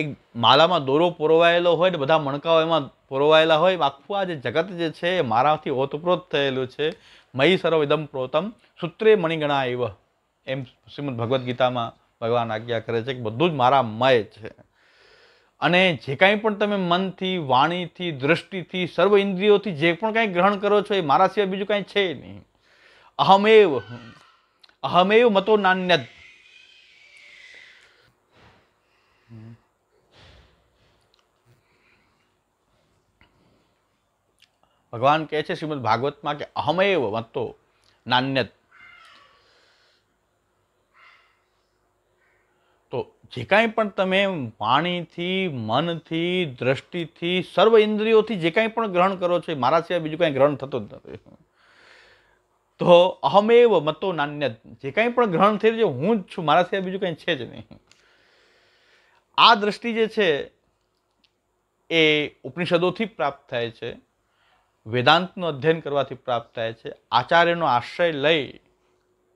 એક માલામાં દોરો પોરવાયેલો હોય ને બધા મણકાઓ એમાં પોરવાયેલા હોય આખું આ જે જગત જે છે એ મારાથી ઓતપ્રોત થયેલું છે મયી સર્વ ઇદમ પ્રોતમ સૂત્રે મણિગણા આવ્યા એમ શ્રીમદ ભગવદ્ ગીતામાં ભગવાન આજ્ઞા કરે છે કે બધું જ મારા મય છે અને જે કાંઈ પણ તમે મનથી વાણીથી દૃષ્ટિથી સર્વ ઇન્દ્રિયોથી જે પણ કાંઈ ગ્રહણ કરો છો એ મારા સિવાય બીજું કાંઈ છે નહીં અહમેવ અહમેવ મતો નાન્ય ભગવાન કહે છે શ્રીમદ ભાગવતમાં કે અહમેવ મતો નાન્યત જે કાંઈ પણ તમે વાણીથી મનથી દ્રષ્ટિથી સર્વ ઇન્દ્રિયોથી જે કાંઈ પણ ગ્રહણ કરો છો મારા સિવાય બીજું કાંઈ ગ્રહણ થતું જ નથી તો અહમેવ મતો નાન્ય જે કાંઈ પણ ગ્રહણ થઈ રહ્યું હું જ છું મારા સિવાય બીજું કાંઈ છે જ નહીં આ દ્રષ્ટિ જે છે એ ઉપનિષદોથી પ્રાપ્ત થાય છે વેદાંતનું અધ્યયન કરવાથી પ્રાપ્ત થાય છે આચાર્યનો આશ્રય લઈ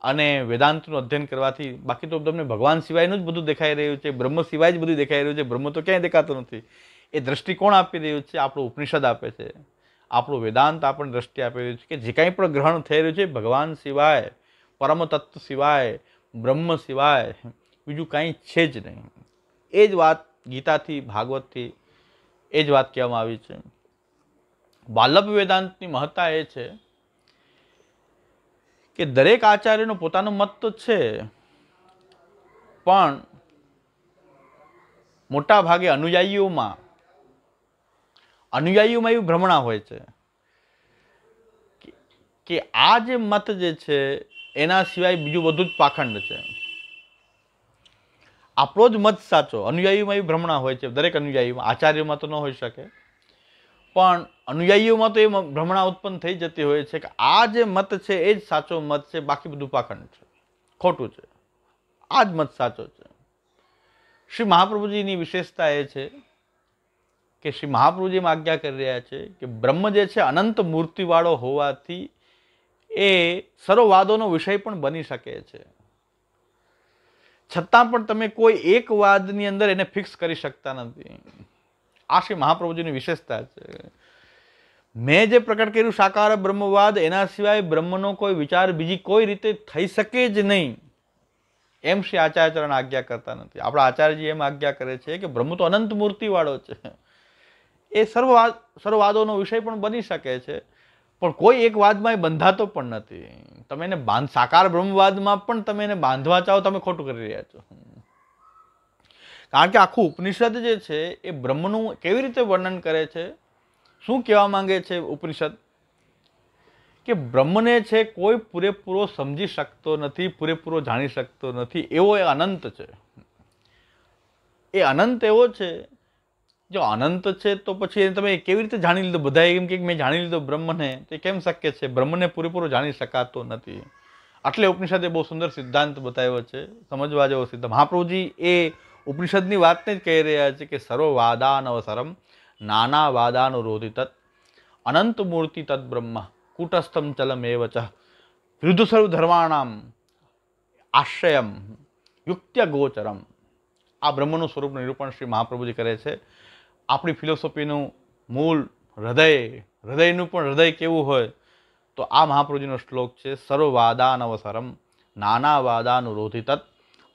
અને વેદાંતનું અધ્યયન કરવાથી બાકી તો તમને ભગવાન સિવાયનું જ બધું દેખાઈ રહ્યું છે બ્રહ્મ સિવાય જ બધું દેખાઈ રહ્યું છે બ્રહ્મ તો ક્યાંય દેખાતો નથી એ દ્રષ્ટિકોણ આપી રહ્યું છે આપણું ઉપનિષદ આપે છે આપણું વેદાંત આપણને દ્રષ્ટિ આપી રહ્યું છે કે જે કાંઈ પણ ગ્રહણ થઈ રહ્યું છે ભગવાન સિવાય પરમ તત્વ સિવાય બ્રહ્મ સિવાય બીજું કાંઈ છે જ નહીં એ જ વાત ગીતાથી ભાગવતથી એ જ વાત કહેવામાં આવી છે બાલભ વેદાંતની મહત્તા એ છે કે દરેક આચાર્યનું પોતાનું મત તો છે પણ મોટા ભાગે અનુયાયીઓમાં અનુયાયીઓમાં એવી ભ્રમણા હોય છે કે આ જે મત જે છે એના સિવાય બીજું બધું જ પાખંડ છે આપણો જ મત સાચો અનુયાયીમાં એવી ભ્રમણા હોય છે દરેક અનુયાયીમાં આચાર્યમાં તો ન હોઈ શકે પણ અનુયાયીઓમાં તો એ ભ્રમણા ઉત્પન્ન થઈ જતી હોય છે કે આ જે મત છે એ જ સાચો મત છે બાકી બધું પાખંડ છે ખોટું છે આ જ મત સાચો છે શ્રી મહાપ્રભુજીની વિશેષતા એ છે કે શ્રી મહાપ્રભુજી આજ્ઞા કરી રહ્યા છે કે બ્રહ્મ જે છે અનંત મૂર્તિવાળો હોવાથી એ સર્વવાદોનો વિષય પણ બની શકે છે છતાં પણ તમે કોઈ એક વાદની અંદર એને ફિક્સ કરી શકતા નથી આ શ્રી મહાપ્રભુજીની વિશેષતા છે મેં જે પ્રકટ કર્યું સાકાર બ્રહ્મવાદ એના સિવાય બ્રહ્મનો કોઈ વિચાર બીજી કોઈ રીતે થઈ શકે જ નહીં એમ શ્રી આચાર્યચરણ આજ્ઞા કરતા નથી આપણા આચાર્યજી એમ આજ્ઞા કરે છે કે બ્રહ્મ તો અનંત મૂર્તિવાળો છે એ સર્વવાદ સર્વવાદોનો વિષય પણ બની શકે છે પણ કોઈ એક વાદમાં એ બંધાતો પણ નથી તમે એને બાંધ સાકાર બ્રહ્મવાદમાં પણ તમે એને બાંધવા ચાહો તમે ખોટું કરી રહ્યા છો કારણ કે આખું ઉપનિષદ જે છે એ બ્રહ્મનું કેવી રીતે વર્ણન કરે છે શું કહેવા માંગે છે ઉપનિષદ કે બ્રહ્મને છે કોઈ પૂરેપૂરો સમજી શકતો નથી પૂરેપૂરો જાણી શકતો નથી એવો એ અનંત છે એ અનંત એવો છે જો અનંત છે તો પછી એને તમે કેવી રીતે જાણી લીધો બધા એમ કે મેં જાણી લીધો બ્રહ્મને તો કેમ શક્ય છે બ્રહ્મને પૂરેપૂરો જાણી શકાતો નથી એટલે ઉપનિષદે બહુ સુંદર સિદ્ધાંત બતાવ્યો છે સમજવા જેવો સિદ્ધ મહાપ્રભુજી એ ઉપનિષદની વાતને જ કહી રહ્યા છે કે સર્વ વાદાનવસરમ નાના વાદાનુરોધિ તત્ અનંત મૂર્તિ તદ બ્રહ્મ કૂટસ્થમ ચલમ એવ ચ વિરુદ્ધ સર્વધર્માણામ આશ્રયમ યુક્ત્યગોચરમ આ બ્રહ્મનું સ્વરૂપ નિરૂપણ શ્રી મહાપ્રભુજી કરે છે આપણી ફિલોસોફીનું મૂળ હૃદય હૃદયનું પણ હૃદય કેવું હોય તો આ મહાપ્રભુજીનો શ્લોક છે સર્વવાદાનવસરમ નાના વાદાનુરોધિ તત્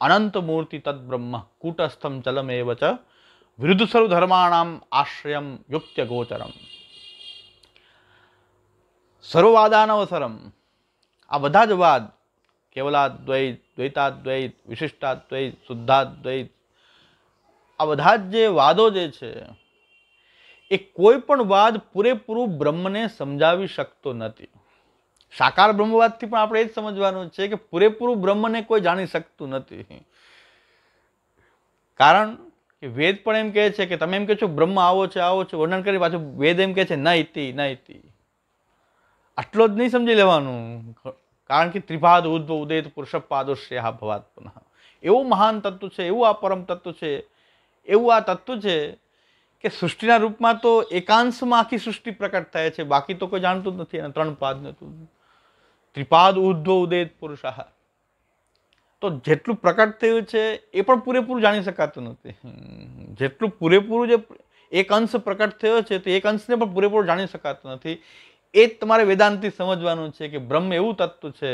અનંતમૂર્તિ મૂર્તિ તદ બ્રહ્મ કૂટસ્થમ ચલમેવ ચ વિરુદ્ધ સર્વધર્માણામ આશ્રયમ યુક્તગોચરમ ગોચરમ સર્વવાદાનવસરમ આ બધા જ વાદ કેવલાદ્વૈત દ્વૈતાદ્વૈત વિશિષ્ટાદ્વૈત શુદ્ધાદ્વૈત આ બધા જ જે વાદો જે છે એ કોઈ પણ વાદ પૂરેપૂરું બ્રહ્મને સમજાવી શકતો નથી સાકાર બ્રહ્મવાદથી પણ આપણે એ જ સમજવાનું છે કે પૂરેપૂરું બ્રહ્મને કોઈ જાણી શકતું નથી કારણ કે વેદ પણ એમ કહે છે કે તમે એમ કહે છો બ્રહ્મ આવો છે આવો છે વર્ણન કરી પાછું વેદ એમ કહે છે ન ઇતિ ન ઇતિ આટલો જ નહીં સમજી લેવાનું કારણ કે ત્રિભાદ ઉદ્ભવ ઉદય પુરુષ પાદોશ્ય હા ભવાત પુનઃ એવું મહાન તત્વ છે એવું આ પરમ તત્વ છે એવું આ તત્વ છે કે સૃષ્ટિના રૂપમાં તો એકાંશમાં આખી સૃષ્ટિ પ્રકટ થાય છે બાકી તો કોઈ જાણતું જ નથી અને ત્રણ નથી ત્રિપાદ ઉદ્ધો ઉદય પુરુષાહ તો જેટલું પ્રકટ થયું છે એ પણ પૂરેપૂરું જાણી શકાતું નથી જેટલું પૂરેપૂરું જે એક અંશ પ્રકટ થયો છે તો એક અંશને પણ પૂરેપૂરું જાણી શકાતું નથી એ તમારે વેદાંતથી સમજવાનું છે કે બ્રહ્મ એવું તત્વ છે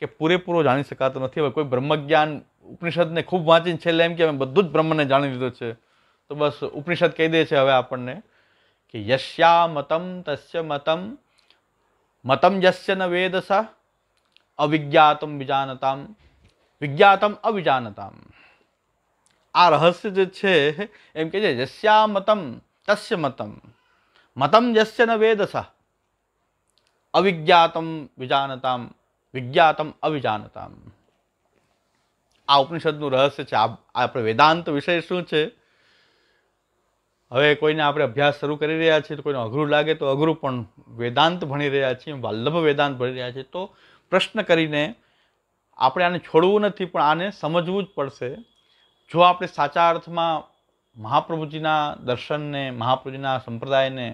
કે પૂરેપૂરો જાણી શકાતો નથી હવે કોઈ બ્રહ્મજ્ઞાન ઉપનિષદને ખૂબ વાંચીને છેલ્લે એમ કે અમે બધું જ બ્રહ્મને જાણી લીધું છે તો બસ ઉપનિષદ કહી દે છે હવે આપણને કે યશ્યા મતમ તસ્ય મતમ મતમ ન વેદસ અવિજ્ઞાતમ વિજાનતામ વિજ્ઞાતમ અવિજાનતામ આ રહસ્ય જે છે એમ કે છે યસ્યા મતમ તસ્ય મતમ મતમ યસ્ય ન વેદસ અવિજ્ઞાતમ વિજાનતામ વિજ્ઞાતમ અવિજાનતામ આ ઉપનિષદનું રહસ્ય છે આપણે વેદાંત વિષય શું છે હવે કોઈને આપણે અભ્યાસ શરૂ કરી રહ્યા છીએ તો કોઈને અઘરું લાગે તો અઘરું પણ વેદાંત ભણી રહ્યા છીએ વલ્લભ વેદાંત ભણી રહ્યા છીએ તો પ્રશ્ન કરીને આપણે આને છોડવું નથી પણ આને સમજવું જ પડશે જો આપણે સાચા અર્થમાં મહાપ્રભુજીના દર્શનને મહાપ્રભુજીના સંપ્રદાયને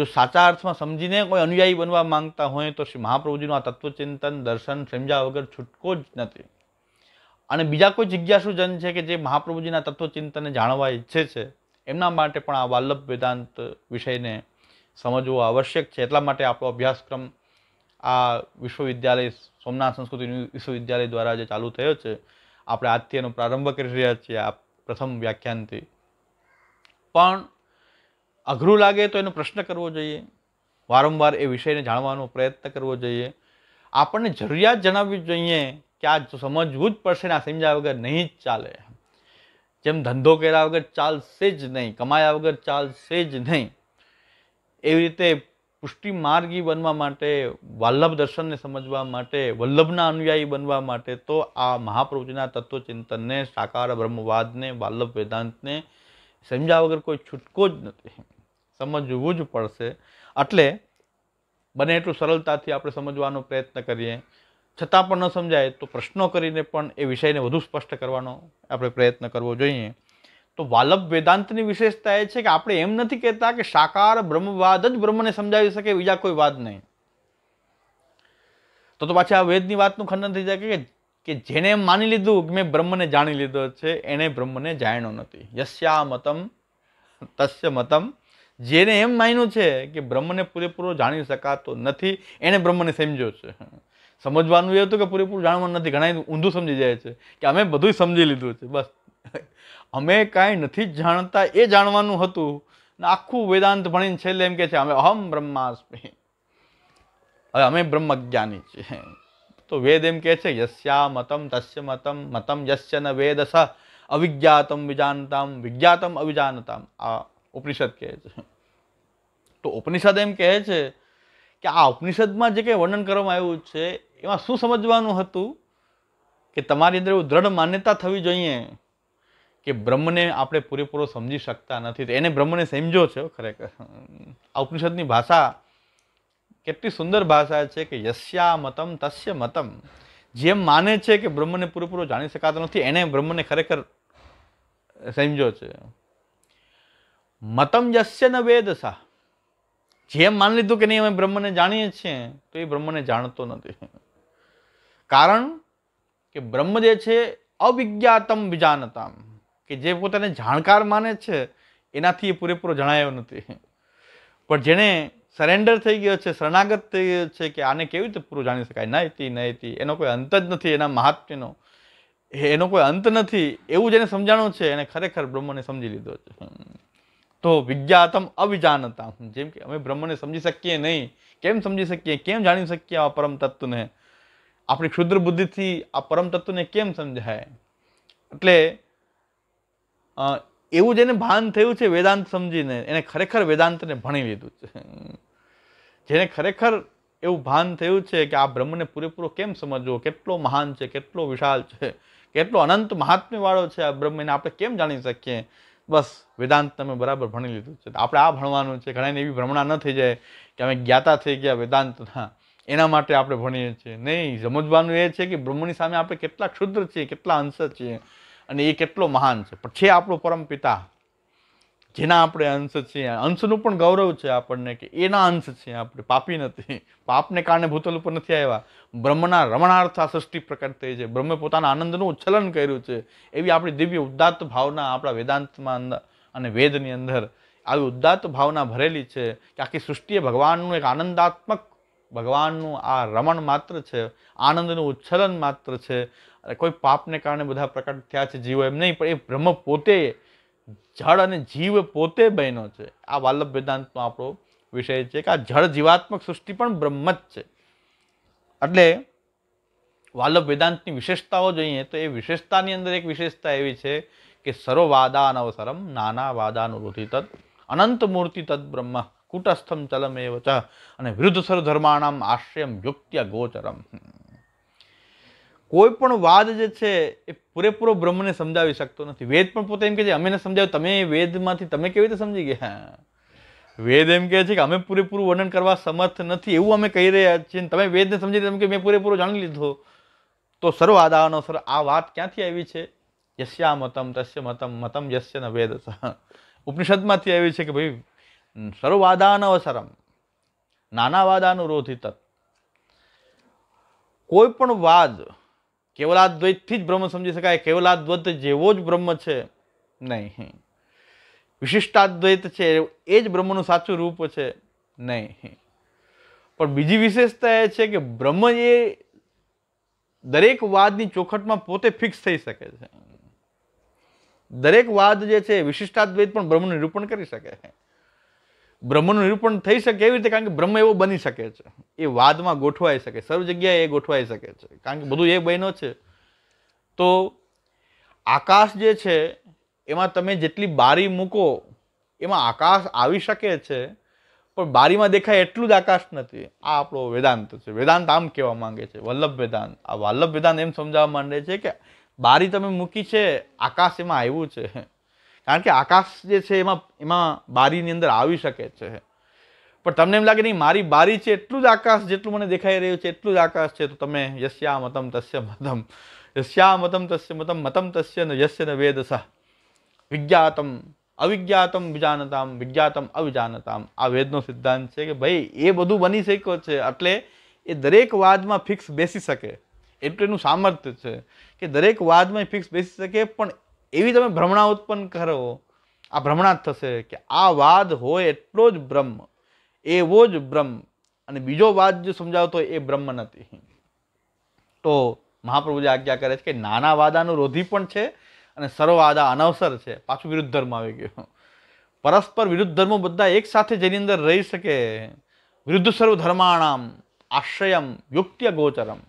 જો સાચા અર્થમાં સમજીને કોઈ અનુયાયી બનવા માંગતા હોય તો શ્રી મહાપ્રભુજીનું આ તત્વચિંતન દર્શન સમજ્યા વગર છૂટકો જ નથી અને બીજા કોઈ જિજ્ઞાસુજન છે કે જે મહાપ્રભુજીના તત્વચિંતનને જાણવા ઈચ્છે છે એમના માટે પણ આ વાલ્લભ વેદાંત વિષયને સમજવો આવશ્યક છે એટલા માટે આપણો અભ્યાસક્રમ આ વિશ્વવિદ્યાલય સોમનાથ સંસ્કૃતિ વિશ્વવિદ્યાલય દ્વારા જે ચાલુ થયો છે આપણે આજથી એનો પ્રારંભ કરી રહ્યા છીએ આ પ્રથમ વ્યાખ્યાનથી પણ અઘરું લાગે તો એનો પ્રશ્ન કરવો જોઈએ વારંવાર એ વિષયને જાણવાનો પ્રયત્ન કરવો જોઈએ આપણને જરૂરિયાત જણાવવી જોઈએ કે આ સમજવું જ પડશે ને આ સમજ્યા વગર નહીં જ ચાલે જેમ ધંધો કર્યા વગર ચાલશે જ નહીં કમાયા વગર ચાલશે જ નહીં એવી રીતે પુષ્ટિ માર્ગી બનવા માટે વલ્લભ દર્શનને સમજવા માટે વલ્લભના અનુયાયી બનવા માટે તો આ મહાપ્રભુજીના તત્વચિંતનને સાકાર બ્રહ્મવાદને વલ્લભ વેદાંતને સમજ્યા વગર કોઈ છૂટકો જ નથી સમજવું જ પડશે એટલે બને એટલું સરળતાથી આપણે સમજવાનો પ્રયત્ન કરીએ છતાં પણ ન સમજાય તો પ્રશ્નો કરીને પણ એ વિષયને વધુ સ્પષ્ટ કરવાનો આપણે પ્રયત્ન કરવો જોઈએ તો વાલભ વેદાંતની વિશેષતા એ છે કે આપણે એમ નથી કહેતા કે સાકાર બ્રહ્મવાદ જ બ્રહ્મને સમજાવી શકે બીજા કોઈ વાદ નહીં તો તો પાછા આ વેદની વાતનું ખંડન થઈ જાય કે જેને માની લીધું કે મેં બ્રહ્મને જાણી લીધો છે એણે બ્રહ્મને જાણ્યો નથી યસ્યા મતમ તસ્ય મતમ જેને એમ માન્યું છે કે બ્રહ્મને પૂરેપૂરો જાણી શકાતો નથી એણે બ્રહ્મને સમજ્યો છે સમજવાનું એ હતું કે પૂરેપૂરું જાણવાનું નથી ઘણા ઊંધું સમજી જાય છે કે અમે બધું સમજી લીધું છે બસ અમે કાંઈ નથી જાણતા એ જાણવાનું હતું ને આખું વેદાંત ભણીને છેલ્લે એમ કે છે અમે અહમ બ્રહ્માસ્મી હવે અમે બ્રહ્મજ્ઞાની છીએ તો વેદ એમ કહે છે યસ્યા મતમ તસ્ય મતમ મતમ યસ્ય ન વેદ સ અવિજ્ઞાતમ વિજાનતામ વિજ્ઞાતમ અવિજાનતામ આ ઉપનિષદ કહે છે તો ઉપનિષદ એમ કહે છે કે આ ઉપનિષદમાં જે કંઈ વર્ણન કરવામાં આવ્યું છે એમાં શું સમજવાનું હતું કે તમારી અંદર એવું દ્રઢ માન્યતા થવી જોઈએ કે બ્રહ્મને આપણે પૂરેપૂરો સમજી શકતા નથી તો એને બ્રહ્મને સમજો છો ખરેખર આ ઉપનિષદની ભાષા કેટલી સુંદર ભાષા છે કે યસ્યા મતમ તસ્ય મતમ જેમ માને છે કે બ્રહ્મને પૂરેપૂરો જાણી શકાતો નથી એને બ્રહ્મને ખરેખર સમજો છે મતમ યશ્ય ન વેદસા જેમ માની લીધું કે નહીં અમે બ્રહ્મને જાણીએ છીએ તો એ બ્રહ્મને જાણતો નથી કારણ કે બ્રહ્મ જે છે અવિજ્ઞાતમ વિજાનતામ કે જે પોતાને જાણકાર માને છે એનાથી એ પૂરેપૂરો જણાયો નથી પણ જેણે સરેન્ડર થઈ ગયો છે શરણાગત થઈ ગયો છે કે આને કેવી રીતે પૂરું જાણી શકાય નહીતી નહીતી એનો કોઈ અંત જ નથી એના મહાત્મ્યનો એનો કોઈ અંત નથી એવું જેને સમજાણું છે એને ખરેખર બ્રહ્મને સમજી લીધો છે તો વિજ્ઞાતમ અવિજાનતા જેમ કે અમે બ્રહ્મને સમજી શકીએ નહીં કેમ સમજી શકીએ કેમ જાણી શકીએ આ પરમ તત્વને આપણી ક્ષુદ્ર બુદ્ધિથી આ પરમ તત્વને કેમ સમજાય એટલે એવું જેને ભાન થયું છે વેદાંત સમજીને એને ખરેખર વેદાંતને ભણી લીધું છે જેને ખરેખર એવું ભાન થયું છે કે આ બ્રહ્મને પૂરેપૂરો કેમ સમજવો કેટલો મહાન છે કેટલો વિશાળ છે કેટલો અનંત મહાત્મ્યવાળો છે આ બ્રહ્મને આપણે કેમ જાણી શકીએ બસ વેદાંત તમે બરાબર ભણી લીધું છે આપણે આ ભણવાનું છે ઘણાને એવી ભ્રમણા ન થઈ જાય કે અમે જ્ઞાતા થઈ ગયા વેદાંતના એના માટે આપણે ભણીએ છીએ નહીં સમજવાનું એ છે કે બ્રહ્મની સામે આપણે કેટલા ક્ષુદ્ર છીએ કેટલા અંશ છીએ અને એ કેટલો મહાન છે પછી આપણો પરમ પિતા જેના આપણે અંશ છીએ અંશનું પણ ગૌરવ છે આપણને કે એના અંશ છીએ આપણે પાપી નથી પાપને કારણે ભૂતલ ઉપર નથી આવ્યા બ્રહ્મના રમણાર્થ આ સૃષ્ટિ પ્રકટ થઈ છે બ્રહ્મે પોતાના આનંદનું ઉચ્છલન કર્યું છે એવી આપણી દિવ્ય ઉદ્દાત્ત ભાવના આપણા વેદાંતમાં અંદર અને વેદની અંદર આવી ઉદ્દાત્ત ભાવના ભરેલી છે કે આખી સૃષ્ટિએ ભગવાનનું એક આનંદાત્મક ભગવાનનું આ રમણ માત્ર છે આનંદનું ઉચ્છલન માત્ર છે કોઈ પાપને કારણે બધા પ્રકટ થયા છે જીવો એમ નહીં પણ એ બ્રહ્મ પોતે જળ અને જીવ પોતે બહેનો છે આ વાલ્લભ વેદાંતનો આપણો વિષય છે કે આ જળ જીવાત્મક સૃષ્ટિ પણ બ્રહ્મ જ છે એટલે વાલ્લભ વેદાંતની વિશેષતાઓ જોઈએ તો એ વિશેષતાની અંદર એક વિશેષતા એવી છે કે સર્વવાદા અનવસરમ નાના વાદાનુરૂધિ તદ અનંત મૂર્તિ તદ બ્રહ્મ કુટસ્થમ ચલમ એવ અને વિરુદ્ધ સર્વધર્માણામ આશ્રયમ યુક્ત્ય ગોચરમ કોઈ પણ વાદ જે છે એ પૂરેપૂરો બ્રહ્મને સમજાવી શકતો નથી વેદ પણ પોતે એમ કહે છે અમે ન સમજાવ્યું તમે વેદમાંથી તમે કેવી રીતે સમજી ગયા વેદ એમ કહે છે કે અમે પૂરેપૂરું વર્ણન કરવા સમર્થ નથી એવું અમે કહી રહ્યા છીએ તમે વેદને સમજી તમે કે મેં પૂરેપૂરો જાણી લીધો તો સર્વ સર્વાદાનો સર આ વાત ક્યાંથી આવી છે યશ્યા મતમ તસ્ય મતમ મતમ યશ્ય ન વેદ ઉપનિષદમાંથી આવી છે કે ભાઈ સર્વાદાન અવસરમ નાના વાદાનુરોધિત કોઈ પણ વાદ કેવલાદ્વૈતથી જ બ્રહ્મ સમજી શકાય કેવલાદ્વૈત જેવો જ બ્રહ્મ છે નહીં વિશિષ્ટાદ્વૈત છે એ જ બ્રહ્મનું સાચું રૂપ છે નહીં પણ બીજી વિશેષતા એ છે કે બ્રહ્મ એ દરેક વાદની ચોખટમાં પોતે ફિક્સ થઈ શકે છે દરેક વાદ જે છે વિશિષ્ટાદ્વૈત પણ બ્રહ્મનું નિરૂપણ કરી શકે છે બ્રહ્મનું નિરૂપણ થઈ શકે એવી રીતે કારણ કે બ્રહ્મ એવો બની શકે છે એ વાદમાં ગોઠવાઈ શકે સર્વ જગ્યાએ એ ગોઠવાઈ શકે છે કારણ કે બધું એ બહેનો છે તો આકાશ જે છે એમાં તમે જેટલી બારી મૂકો એમાં આકાશ આવી શકે છે પણ બારીમાં દેખાય એટલું જ આકાશ નથી આ આપણો વેદાંત છે વેદાંત આમ કહેવા માંગે છે વલ્લભ વેદાંત આ વલ્લભ વેદાંત એમ સમજાવવા માંડે છે કે બારી તમે મૂકી છે આકાશ એમાં આવ્યું છે કારણ કે આકાશ જે છે એમાં એમાં બારીની અંદર આવી શકે છે પણ તમને એમ લાગે નહીં મારી બારી છે એટલું જ આકાશ જેટલું મને દેખાઈ રહ્યું છે એટલું જ આકાશ છે તો તમે યશ્યા મતમ તસ્ય મતમ યશ્યા મતમ તસ્ય મતમ મતમ તસ્ય ને યશ્ય ને વેદ વેદસ વિજ્ઞાતમ અવિજ્ઞાતમ વિજાનતામ વિજ્ઞાતમ અવિજાનતામ આ વેદનો સિદ્ધાંત છે કે ભાઈ એ બધું બની શક્યો છે એટલે એ દરેક વાદમાં ફિક્સ બેસી શકે એટલે એનું સામર્થ્ય છે કે દરેક વાદમાં ફિક્સ બેસી શકે પણ એવી તમે ભ્રમણા ઉત્પન્ન કરો આ ભ્રમણા જ થશે કે આ વાદ હોય એટલો જ બ્રહ્મ એવો જ બ્રહ્મ અને બીજો વાદ જે સમજાવતો એ બ્રહ્મ નથી તો મહાપ્રભુજી આજ્ઞા કરે છે કે નાના વાદાનું રોધી પણ છે અને સર્વવાદા અનવસર છે પાછું વિરુદ્ધ ધર્મ આવી ગયો પરસ્પર વિરુદ્ધ ધર્મો બધા એક સાથે જેની અંદર રહી શકે વિરુદ્ધ સર્વ ધર્માણામ આશ્રયમ યુક્તિ ગોચરમ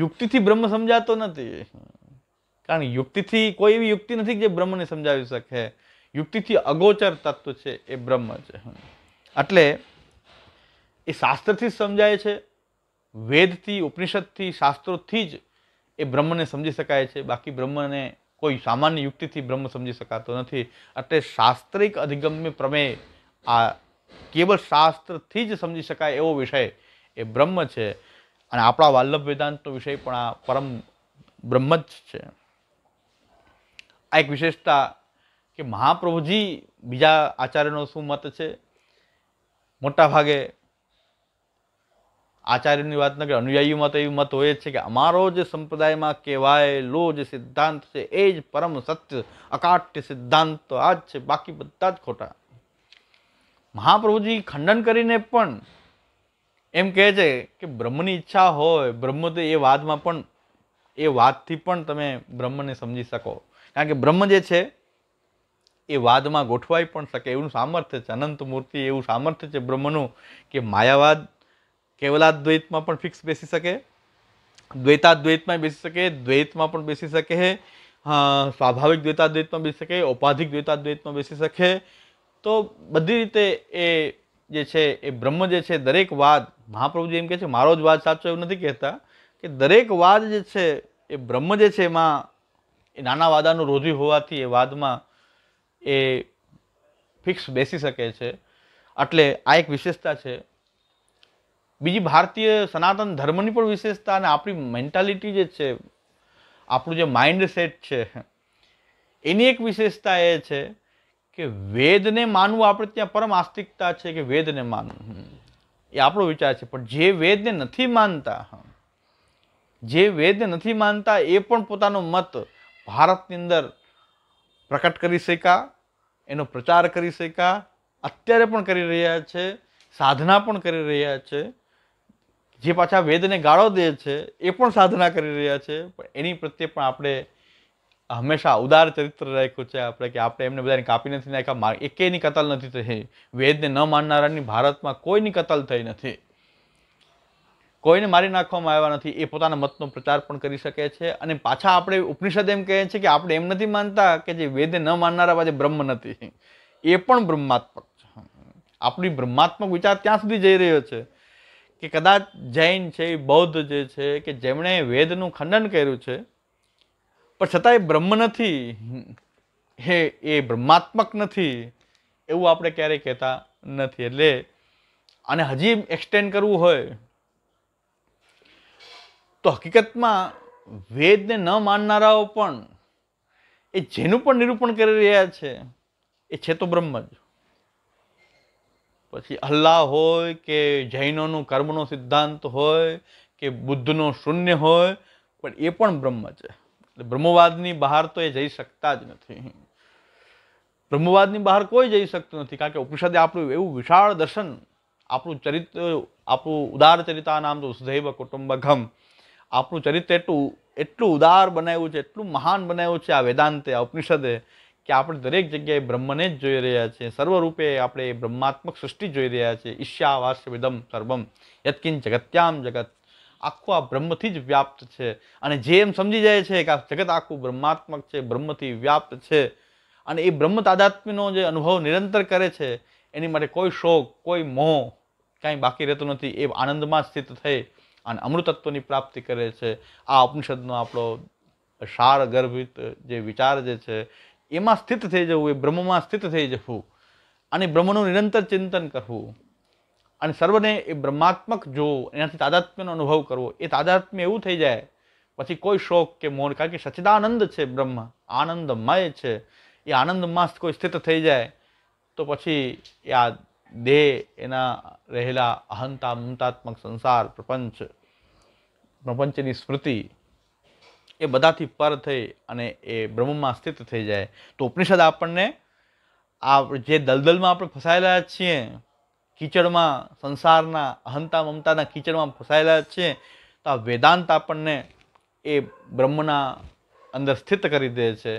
યુક્તિથી બ્રહ્મ સમજાતો નથી કારણ યુક્તિથી કોઈ એવી યુક્તિ નથી જે બ્રહ્મને સમજાવી શકે યુક્તિથી અગોચર તત્વ છે એ બ્રહ્મ છે એટલે એ શાસ્ત્રથી જ સમજાય છે વેદથી ઉપનિષદથી શાસ્ત્રોથી જ એ બ્રહ્મને સમજી શકાય છે બાકી બ્રહ્મને કોઈ સામાન્ય યુક્તિથી બ્રહ્મ સમજી શકાતો નથી એટલે શાસ્ત્રિક અધિગમ્ય પ્રમેય આ કેવળ શાસ્ત્રથી જ સમજી શકાય એવો વિષય એ બ્રહ્મ છે અને આપણા વાલ્લભ વેદાંતનો વિષય પણ આ પરમ બ્રહ્મ જ છે આ એક વિશેષતા કે મહાપ્રભુજી બીજા આચાર્યનો શું મત છે મોટા ભાગે આચાર્યની વાત ન કરે અનુયાયીમાં તો એવી મત હોય જ છે કે અમારો જે સંપ્રદાયમાં કહેવાયેલો જે સિદ્ધાંત છે એ જ પરમ સત્ય અકાટ્ય સિદ્ધાંત તો આ જ છે બાકી બધા જ ખોટા મહાપ્રભુજી ખંડન કરીને પણ એમ કહે છે કે બ્રહ્મની ઈચ્છા હોય બ્રહ્મ તો એ વાદમાં પણ એ વાતથી પણ તમે બ્રહ્મને સમજી શકો કારણ કે બ્રહ્મ જે છે એ વાદમાં ગોઠવાઈ પણ શકે એવું સામર્થ્ય છે અનંત મૂર્તિ એવું સામર્થ્ય છે બ્રહ્મનું કે માયાવાદ કેવલાદ્વૈતમાં પણ ફિક્સ બેસી શકે દ્વૈતાદ્વૈતમાં બેસી શકે દ્વૈતમાં પણ બેસી શકે સ્વાભાવિક દ્વૈતાદ્વૈતમાં બેસી શકે ઔપાધિક દ્વૈતાદ્વૈતમાં બેસી શકે તો બધી રીતે એ જે છે એ બ્રહ્મ જે છે દરેક વાદ મહાપ્રભુજી એમ કહે છે મારો જ વાદ સાચો એવું નથી કહેતા કે દરેક વાદ જે છે એ બ્રહ્મ જે છે એમાં એ નાના વાદાનું રોજી હોવાથી એ વાદમાં એ ફિક્સ બેસી શકે છે એટલે આ એક વિશેષતા છે બીજી ભારતીય સનાતન ધર્મની પણ વિશેષતા અને આપણી મેન્ટાલિટી જે છે આપણું જે માઇન્ડ સેટ છે એની એક વિશેષતા એ છે કે વેદને માનવું આપણે ત્યાં પરમ આસ્તિકતા છે કે વેદને માનવું એ આપણો વિચાર છે પણ જે વેદને નથી માનતા જે વેદને નથી માનતા એ પણ પોતાનો મત ભારતની અંદર પ્રકટ કરી શક્યા એનો પ્રચાર કરી શક્યા અત્યારે પણ કરી રહ્યા છે સાધના પણ કરી રહ્યા છે જે પાછા વેદને ગાળો દે છે એ પણ સાધના કરી રહ્યા છે પણ એની પ્રત્યે પણ આપણે હંમેશા ઉદાર ચરિત્ર રાખ્યું છે આપણે કે આપણે એમને બધાને કાપી નથી નાખ્યા એકેયની કતલ નથી થઈ વેદને ન માનનારાની ભારતમાં કોઈની કતલ થઈ નથી કોઈને મારી નાખવામાં આવ્યા નથી એ પોતાના મતનો પ્રચાર પણ કરી શકે છે અને પાછા આપણે ઉપનિષદ એમ કહે છે કે આપણે એમ નથી માનતા કે જે વેદે ન માનનારા જે બ્રહ્મ નથી એ પણ બ્રહ્માત્મક છે આપણી બ્રહ્માત્મક વિચાર ત્યાં સુધી જઈ રહ્યો છે કે કદાચ જૈન છે બૌદ્ધ જે છે કે જેમણે વેદનું ખંડન કર્યું છે પણ છતાં એ બ્રહ્મ નથી હે એ બ્રહ્માત્મક નથી એવું આપણે ક્યારેય કહેતા નથી એટલે અને હજી એક્સટેન્ડ કરવું હોય તો હકીકતમાં વેદને ન માનનારાઓ પણ એ જેનું પણ નિરૂપણ કરી રહ્યા છે એ છે તો બ્રહ્મ જ પછી અલ્લાહ હોય કે જૈનોનું કર્મનો સિદ્ધાંત હોય કે બુદ્ધનો શૂન્ય હોય પણ એ પણ બ્રહ્મ છે એટલે બ્રહ્મવાદની બહાર તો એ જઈ શકતા જ નથી બ્રહ્મવાદની બહાર કોઈ જઈ શકતું નથી કારણ કે ઉપનિષદે આપણું એવું વિશાળ દર્શન આપણું ચરિત્ર આપણું ઉદાર ચરિતા નામ તો સુધૈવ કુટુંબ ઘમ આપણું ચરિત્ર એટલું એટલું ઉદાર બનાવ્યું છે એટલું મહાન બનાવ્યું છે આ વેદાંતે આ ઉપનિષદે કે આપણે દરેક જગ્યાએ બ્રહ્મને જ જોઈ રહ્યા છીએ સર્વરૂપે આપણે બ્રહ્માત્મક સૃષ્ટિ જોઈ રહ્યા છીએ ઈશ્યાવાસ્યવિદમ સર્વમ યત્કિન જગત્યામ જગત આખું આ બ્રહ્મથી જ વ્યાપ્ત છે અને જે એમ સમજી જાય છે કે આ જગત આખું બ્રહ્માત્મક છે બ્રહ્મથી વ્યાપ્ત છે અને એ બ્રહ્મ તાદાત્મ્યનો જે અનુભવ નિરંતર કરે છે એની માટે કોઈ શોક કોઈ મોહ કાંઈ બાકી રહેતો નથી એ આનંદમાં સ્થિત થઈ અને અમૃતત્વની પ્રાપ્તિ કરે છે આ ઉપનિષદનો આપણો સાર ગર્ભિત જે વિચાર જે છે એમાં સ્થિત થઈ જવું એ બ્રહ્મમાં સ્થિત થઈ જવું અને બ્રહ્મનું નિરંતર ચિંતન કરવું અને સર્વને એ બ્રહ્માત્મક જોવું એનાથી તાદાત્મ્યનો અનુભવ કરવો એ તાદાત્મ્ય એવું થઈ જાય પછી કોઈ શોખ કે મૌન કારણ કે સચિદાનંદ છે બ્રહ્મ આનંદમય છે એ આનંદમાં કોઈ સ્થિત થઈ જાય તો પછી એ આ દેહ એના રહેલા અહંતા મમતાત્મક સંસાર પ્રપંચ પ્રપંચની સ્મૃતિ એ બધાથી પર થઈ અને એ બ્રહ્મમાં સ્થિત થઈ જાય તો ઉપનિષદ આપણને આ જે દલદલમાં આપણે ફસાયેલા છીએ કીચડમાં સંસારના અહંતા મમતાના કીચડમાં ફસાયેલા છીએ તો આ વેદાંત આપણને એ બ્રહ્મના અંદર સ્થિત કરી દે છે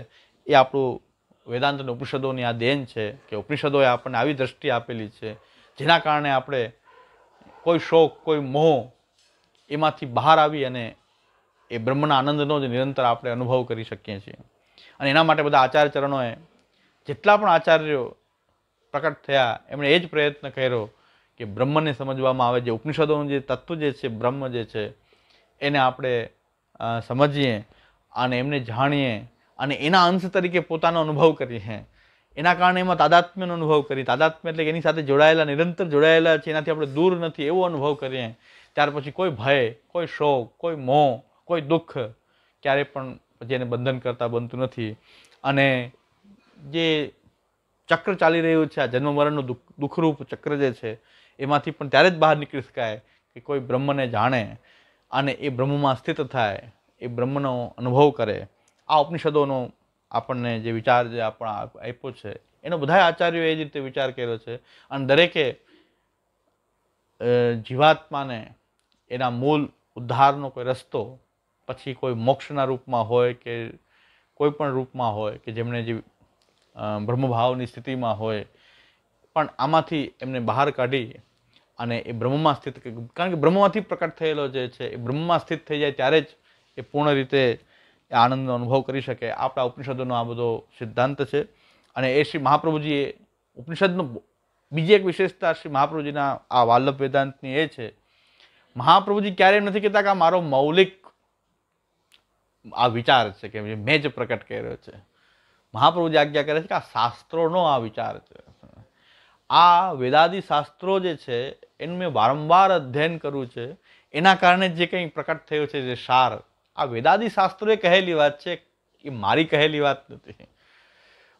એ આપણું વેદાંત અને ઉપનિષદોની આ દેન છે કે ઉપનિષદોએ આપણને આવી દ્રષ્ટિ આપેલી છે જેના કારણે આપણે કોઈ શોખ કોઈ મોહ એમાંથી બહાર આવી અને એ બ્રહ્મના આનંદનો જ નિરંતર આપણે અનુભવ કરી શકીએ છીએ અને એના માટે બધા આચાર્ય ચરણોએ જેટલા પણ આચાર્યો પ્રકટ થયા એમણે એ જ પ્રયત્ન કર્યો કે બ્રહ્મને સમજવામાં આવે જે ઉપનિષદોનું જે તત્વ જે છે બ્રહ્મ જે છે એને આપણે સમજીએ અને એમને જાણીએ અને એના અંશ તરીકે પોતાનો અનુભવ કરી છીએ એના કારણે એમાં તાદાત્મ્યનો અનુભવ કરી તાદાત્મ્ય એટલે એની સાથે જોડાયેલા નિરંતર જોડાયેલા છે એનાથી આપણે દૂર નથી એવો અનુભવ કરીએ ત્યાર પછી કોઈ ભય કોઈ શોક કોઈ મોહ કોઈ દુઃખ ક્યારે પણ પછી એને બંધન કરતાં બનતું નથી અને જે ચક્ર ચાલી રહ્યું છે આ જન્મ મરણનું દુઃખ દુઃખરૂપ ચક્ર જે છે એમાંથી પણ ત્યારે જ બહાર નીકળી શકાય કે કોઈ બ્રહ્મને જાણે અને એ બ્રહ્મમાં સ્થિત થાય એ બ્રહ્મનો અનુભવ કરે આ ઉપનિષદોનો આપણને જે વિચાર જે આપણા આપ્યો છે એનો બધા એ જ રીતે વિચાર કર્યો છે અને દરેકે જીવાત્માને એના મૂળ ઉદ્ધારનો કોઈ રસ્તો પછી કોઈ મોક્ષના રૂપમાં હોય કે કોઈ પણ રૂપમાં હોય કે જેમણે જે બ્રહ્મભાવની સ્થિતિમાં હોય પણ આમાંથી એમને બહાર કાઢી અને એ બ્રહ્મમાં સ્થિત કારણ કે બ્રહ્મમાંથી પ્રકટ થયેલો જે છે એ બ્રહ્મમાં સ્થિત થઈ જાય ત્યારે જ એ પૂર્ણ રીતે એ આનંદનો અનુભવ કરી શકે આપણા ઉપનિષદોનો આ બધો સિદ્ધાંત છે અને એ શ્રી મહાપ્રભુજીએ ઉપનિષદનો બીજી એક વિશેષતા શ્રી મહાપ્રભુજીના આ વાલ્લભ વેદાંતની એ છે મહાપ્રભુજી ક્યારેય નથી કહેતા કે આ મારો મૌલિક આ વિચાર છે કે મેં જ પ્રકટ કર્યો છે મહાપ્રભુજી આજ્ઞા કરે છે કે આ શાસ્ત્રોનો આ વિચાર છે આ વેદાદિ શાસ્ત્રો જે છે એનું મેં વારંવાર અધ્યયન કર્યું છે એના કારણે જે કંઈ પ્રકટ થયો છે જે સાર આ વેદાદી શાસ્ત્રોએ કહેલી વાત છે એ મારી કહેલી વાત નથી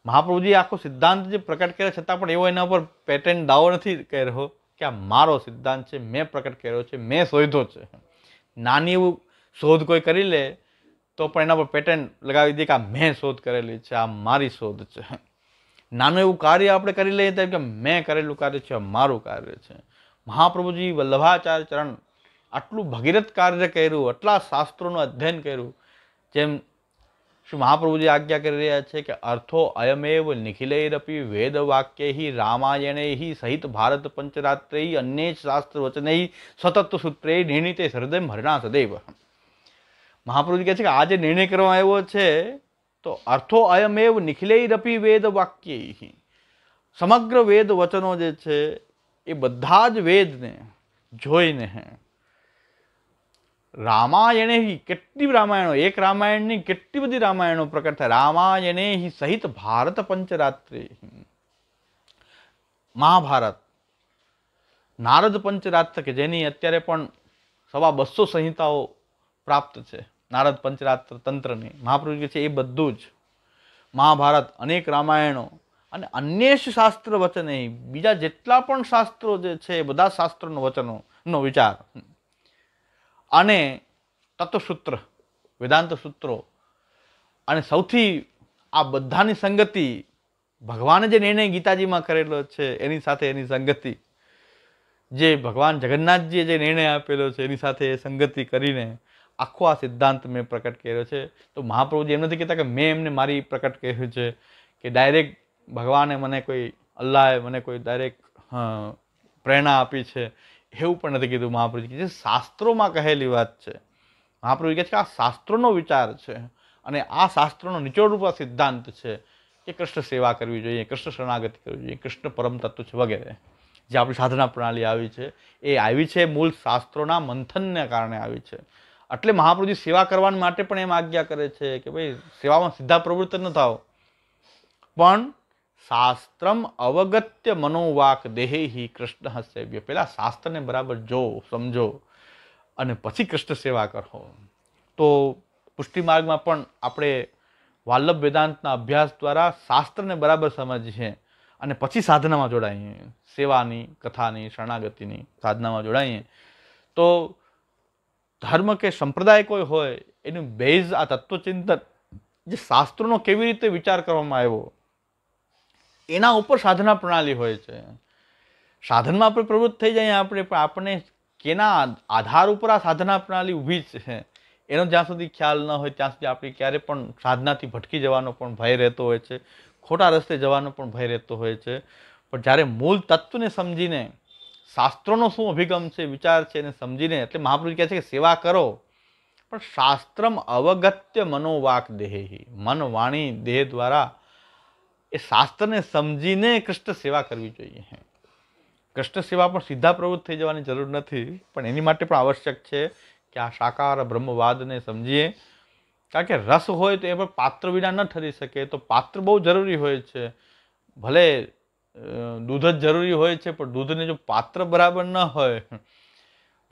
મહાપ્રભુજી આખો સિદ્ધાંત જે પ્રકટ કર્યો છતાં પણ એવો એના પર પેટર્ન દાવો નથી કર્યો કે આ મારો સિદ્ધાંત છે મેં પ્રકટ કર્યો છે મેં શોધો છે નાની એવું શોધ કોઈ કરી લે તો પણ એના પર પેટર્ન લગાવી દે કે આ મેં શોધ કરેલી છે આ મારી શોધ છે નાનું એવું કાર્ય આપણે કરી લઈએ તેમ કે મેં કરેલું કાર્ય છે મારું કાર્ય છે મહાપ્રભુજી વલ્લભાચાર્ય ચરણ આટલું ભગીરથ કાર્ય કર્યું આટલા શાસ્ત્રોનું અધ્યયન કર્યું જેમ શ્રી મહાપ્રભુજી આજ્ઞા કરી રહ્યા છે કે અર્થો અયમેવ નિખિલૈરપી વેદ વાક્યૈ રામાયણૈ સહિત ભારત પંચરાત્રે અન્ય શાસ્ત્ર વચને સતત સૂત્રે નિર્ણિતે હૃદય મરણા સદૈવ મહાપ્રભુજી કહે છે કે આજે નિર્ણય કરવામાં આવ્યો છે તો અર્થો અયમેવ નિખિલૈરપી વેદ વાક્યૈ સમગ્ર વેદ વચનો જે છે એ બધા જ વેદને જોઈને રામાયણે કેટલી રામાયણો એક રામાયણની કેટલી બધી રામાયણો પ્રકટ થાય રામાયણે સહિત ભારત પંચરાત્રિ મહાભારત નારદ પંચરાત્ર કે જેની અત્યારે પણ સવા બસો સંહિતાઓ પ્રાપ્ત છે નારદ પંચરાત્ર તંત્રની મહાપુરુષ છે એ બધું જ મહાભારત અનેક રામાયણો અને અન્ય શાસ્ત્ર વચને બીજા જેટલા પણ શાસ્ત્રો જે છે એ બધા શાસ્ત્રોનો વચનોનો વિચાર અને તત્વસૂત્ર વેદાંત સૂત્રો અને સૌથી આ બધાની સંગતિ ભગવાને જે નિર્ણય ગીતાજીમાં કરેલો છે એની સાથે એની સંગતિ જે ભગવાન જગન્નાથજીએ જે નિર્ણય આપેલો છે એની સાથે એ સંગતિ કરીને આખો આ સિદ્ધાંત મેં પ્રકટ કર્યો છે તો મહાપ્રભુજી એમ નથી કહેતા કે મેં એમને મારી પ્રકટ કર્યું છે કે ડાયરેક્ટ ભગવાને મને કોઈ અલ્લાહે મને કોઈ ડાયરેક્ટ પ્રેરણા આપી છે એવું પણ નથી કીધું કે જે શાસ્ત્રોમાં કહેલી વાત છે મહાપ્રભુ કહે છે કે આ શાસ્ત્રોનો વિચાર છે અને આ શાસ્ત્રોનો નિચોડરૂપ સિદ્ધાંત છે કે કૃષ્ણ સેવા કરવી જોઈએ કૃષ્ણ શરણાગતિ કરવી જોઈએ કૃષ્ણ પરમ તત્વ છે વગેરે જે આપણી સાધના પ્રણાલી આવી છે એ આવી છે મૂળ શાસ્ત્રોના મંથનને કારણે આવી છે એટલે મહાપ્રભુજી સેવા કરવા માટે પણ એમ આજ્ઞા કરે છે કે ભાઈ સેવામાં સીધા પ્રવૃત્ત ન થાઓ પણ શાસ્ત્રમ અવગત્ય મનોવાક દેહેહી કૃષ્ણ સેવ્ય પહેલાં શાસ્ત્રને બરાબર જો સમજો અને પછી કૃષ્ણ સેવા કરો તો પુષ્ટિમાર્ગમાં પણ આપણે વાલ્લભ વેદાંતના અભ્યાસ દ્વારા શાસ્ત્રને બરાબર સમજીએ અને પછી સાધનામાં જોડાઈએ સેવાની કથાની શરણાગતિની સાધનામાં જોડાઈએ તો ધર્મ કે સંપ્રદાય કોઈ હોય એનું બેઝ આ તત્વચિંતન જે શાસ્ત્રોનો કેવી રીતે વિચાર કરવામાં આવ્યો એના ઉપર સાધના પ્રણાલી હોય છે સાધનમાં આપણે પ્રવૃત્ત થઈ જઈએ આપણે પણ આપણે કેના આધાર ઉપર આ સાધના પ્રણાલી ઊભી છે એનો જ્યાં સુધી ખ્યાલ ન હોય ત્યાં સુધી આપણે ક્યારે પણ સાધનાથી ભટકી જવાનો પણ ભય રહેતો હોય છે ખોટા રસ્તે જવાનો પણ ભય રહેતો હોય છે પણ જ્યારે મૂળ તત્વને સમજીને શાસ્ત્રોનો શું અભિગમ છે વિચાર છે એને સમજીને એટલે મહાપુરુષ કહે છે કે સેવા કરો પણ શાસ્ત્રમ અવગત્ય મનોવાક દેહી મન વાણી દેહ દ્વારા એ શાસ્ત્રને સમજીને કૃષ્ણ સેવા કરવી જોઈએ હે કૃષ્ણ સેવા પણ સીધા પ્રવૃત્ત થઈ જવાની જરૂર નથી પણ એની માટે પણ આવશ્યક છે કે આ સાકાર બ્રહ્મવાદને સમજીએ કારણ કે રસ હોય તો એ પણ પાત્ર વિના ન ઠરી શકે તો પાત્ર બહુ જરૂરી હોય છે ભલે દૂધ જ જરૂરી હોય છે પણ દૂધને જો પાત્ર બરાબર ન હોય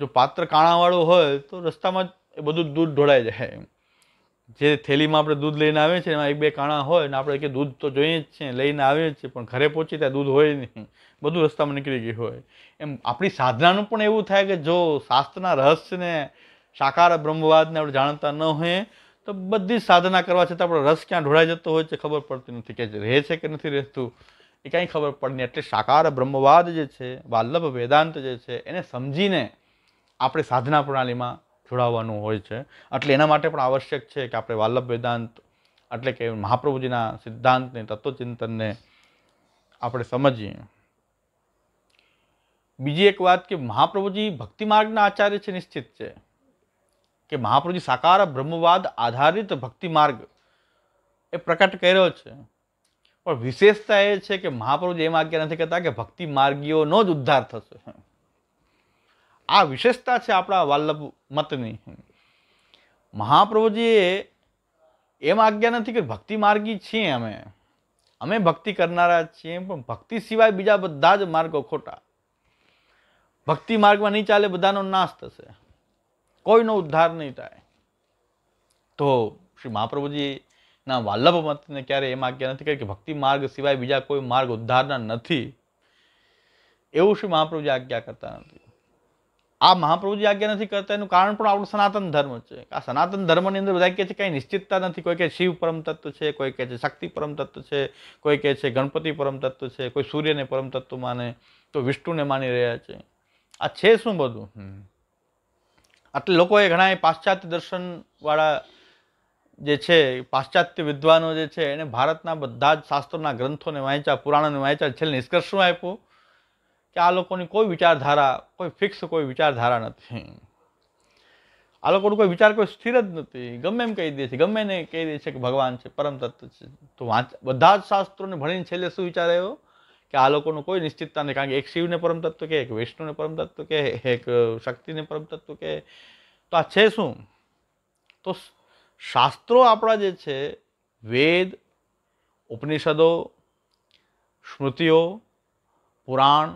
જો પાત્ર કાણાવાળું હોય તો રસ્તામાં એ બધું દૂધ ઢોળાઈ જાય એમ જે થેલીમાં આપણે દૂધ લઈને આવીએ છીએ એમાં એક બે કાણા હોય ને આપણે કે દૂધ તો જોઈએ જ છે લઈને આવીએ છીએ પણ ઘરે પહોંચી ત્યાં દૂધ હોય નહીં બધું રસ્તામાં નીકળી ગયું હોય એમ આપણી સાધનાનું પણ એવું થાય કે જો શાસ્ત્રના રહસ્યને સાકાર બ્રહ્મવાદને આપણે જાણતા ન હોઈએ તો બધી સાધના કરવા છતાં આપણો રસ ક્યાં ઢોળાઈ જતો હોય છે ખબર પડતી નથી કે રહે છે કે નથી રહેતું એ કાંઈ ખબર પડતી એટલે સાકાર બ્રહ્મવાદ જે છે વાલ્લભ વેદાંત જે છે એને સમજીને આપણે સાધના પ્રણાલીમાં જોડાવવાનું હોય છે એટલે એના માટે પણ આવશ્યક છે કે આપણે વાલ્લભ વેદાંત એટલે કે મહાપ્રભુજીના સિદ્ધાંતને તત્વચિંતનને આપણે સમજીએ બીજી એક વાત કે મહાપ્રભુજી ભક્તિ માર્ગના આચાર્ય છે નિશ્ચિત છે કે મહાપ્રભુજી સાકાર બ્રહ્મવાદ આધારિત ભક્તિ માર્ગ એ પ્રકટ કર્યો છે પણ વિશેષતા એ છે કે મહાપ્રભુજી એમ આજ્ઞા નથી કહેતા કે ભક્તિ માર્ગીઓનો જ ઉદ્ધાર થશે આ વિશેષતા છે આપણા વલ્લભ મતની મહાપ્રભુજીએ એમ આજ્ઞા નથી કે ભક્તિ માર્ગી છીએ અમે અમે ભક્તિ કરનારા છીએ પણ ભક્તિ સિવાય બીજા બધા જ માર્ગો ખોટા ભક્તિ માર્ગમાં નહીં ચાલે બધાનો નાશ થશે કોઈનો ઉદ્ધાર નહીં થાય તો શ્રી મહાપ્રભુજીના વાલ્લભ મતને ક્યારે એમ આજ્ઞા નથી કરી કે ભક્તિ માર્ગ સિવાય બીજા કોઈ માર્ગ ઉદ્ધારના નથી એવું શ્રી મહાપ્રભુજી આજ્ઞા કરતા નથી આ મહાપ્રભુજી આજ્ઞા નથી કરતા એનું કારણ પણ આપણું સનાતન ધર્મ છે આ સનાતન ધર્મની અંદર બધા કહે છે કંઈ નિશ્ચિતતા નથી કોઈ કહે શિવ પરમ તત્વ છે કોઈ કહે છે શક્તિ પરમ તત્વ છે કોઈ કહે છે ગણપતિ પરમ તત્વ છે કોઈ સૂર્યને પરમ તત્વ માને તો વિષ્ણુને માની રહ્યા છે આ છે શું બધું આટલે લોકોએ ઘણા પાશ્ચાત્ય દર્શનવાળા જે છે પાશ્ચાત્ય વિદ્વાનો જે છે એને ભારતના બધા જ શાસ્ત્રોના ગ્રંથોને વાંચ્યા પુરાણોને વાંચ્યા છેલ્લે નિષ્કર્ષ શું આપ્યું કે આ લોકોની કોઈ વિચારધારા કોઈ ફિક્સ કોઈ વિચારધારા નથી આ લોકોનો કોઈ વિચાર કોઈ સ્થિર જ નથી ગમે એમ કહી દે છે ગમે એને કહી દે છે કે ભગવાન છે પરમ તત્વ છે તો વાંચ બધા જ શાસ્ત્રોને ભણીને છેલ્લે શું વિચાર આવ્યો કે આ લોકોનું કોઈ નિશ્ચિતતા નહીં કારણ કે એક શિવને પરમ તત્વ કહે એક વિષ્ણુને પરમ તત્વ કહે એક શક્તિને પરમ તત્વ કહે તો આ છે શું તો શાસ્ત્રો આપણા જે છે વેદ ઉપનિષદો સ્મૃતિઓ પુરાણ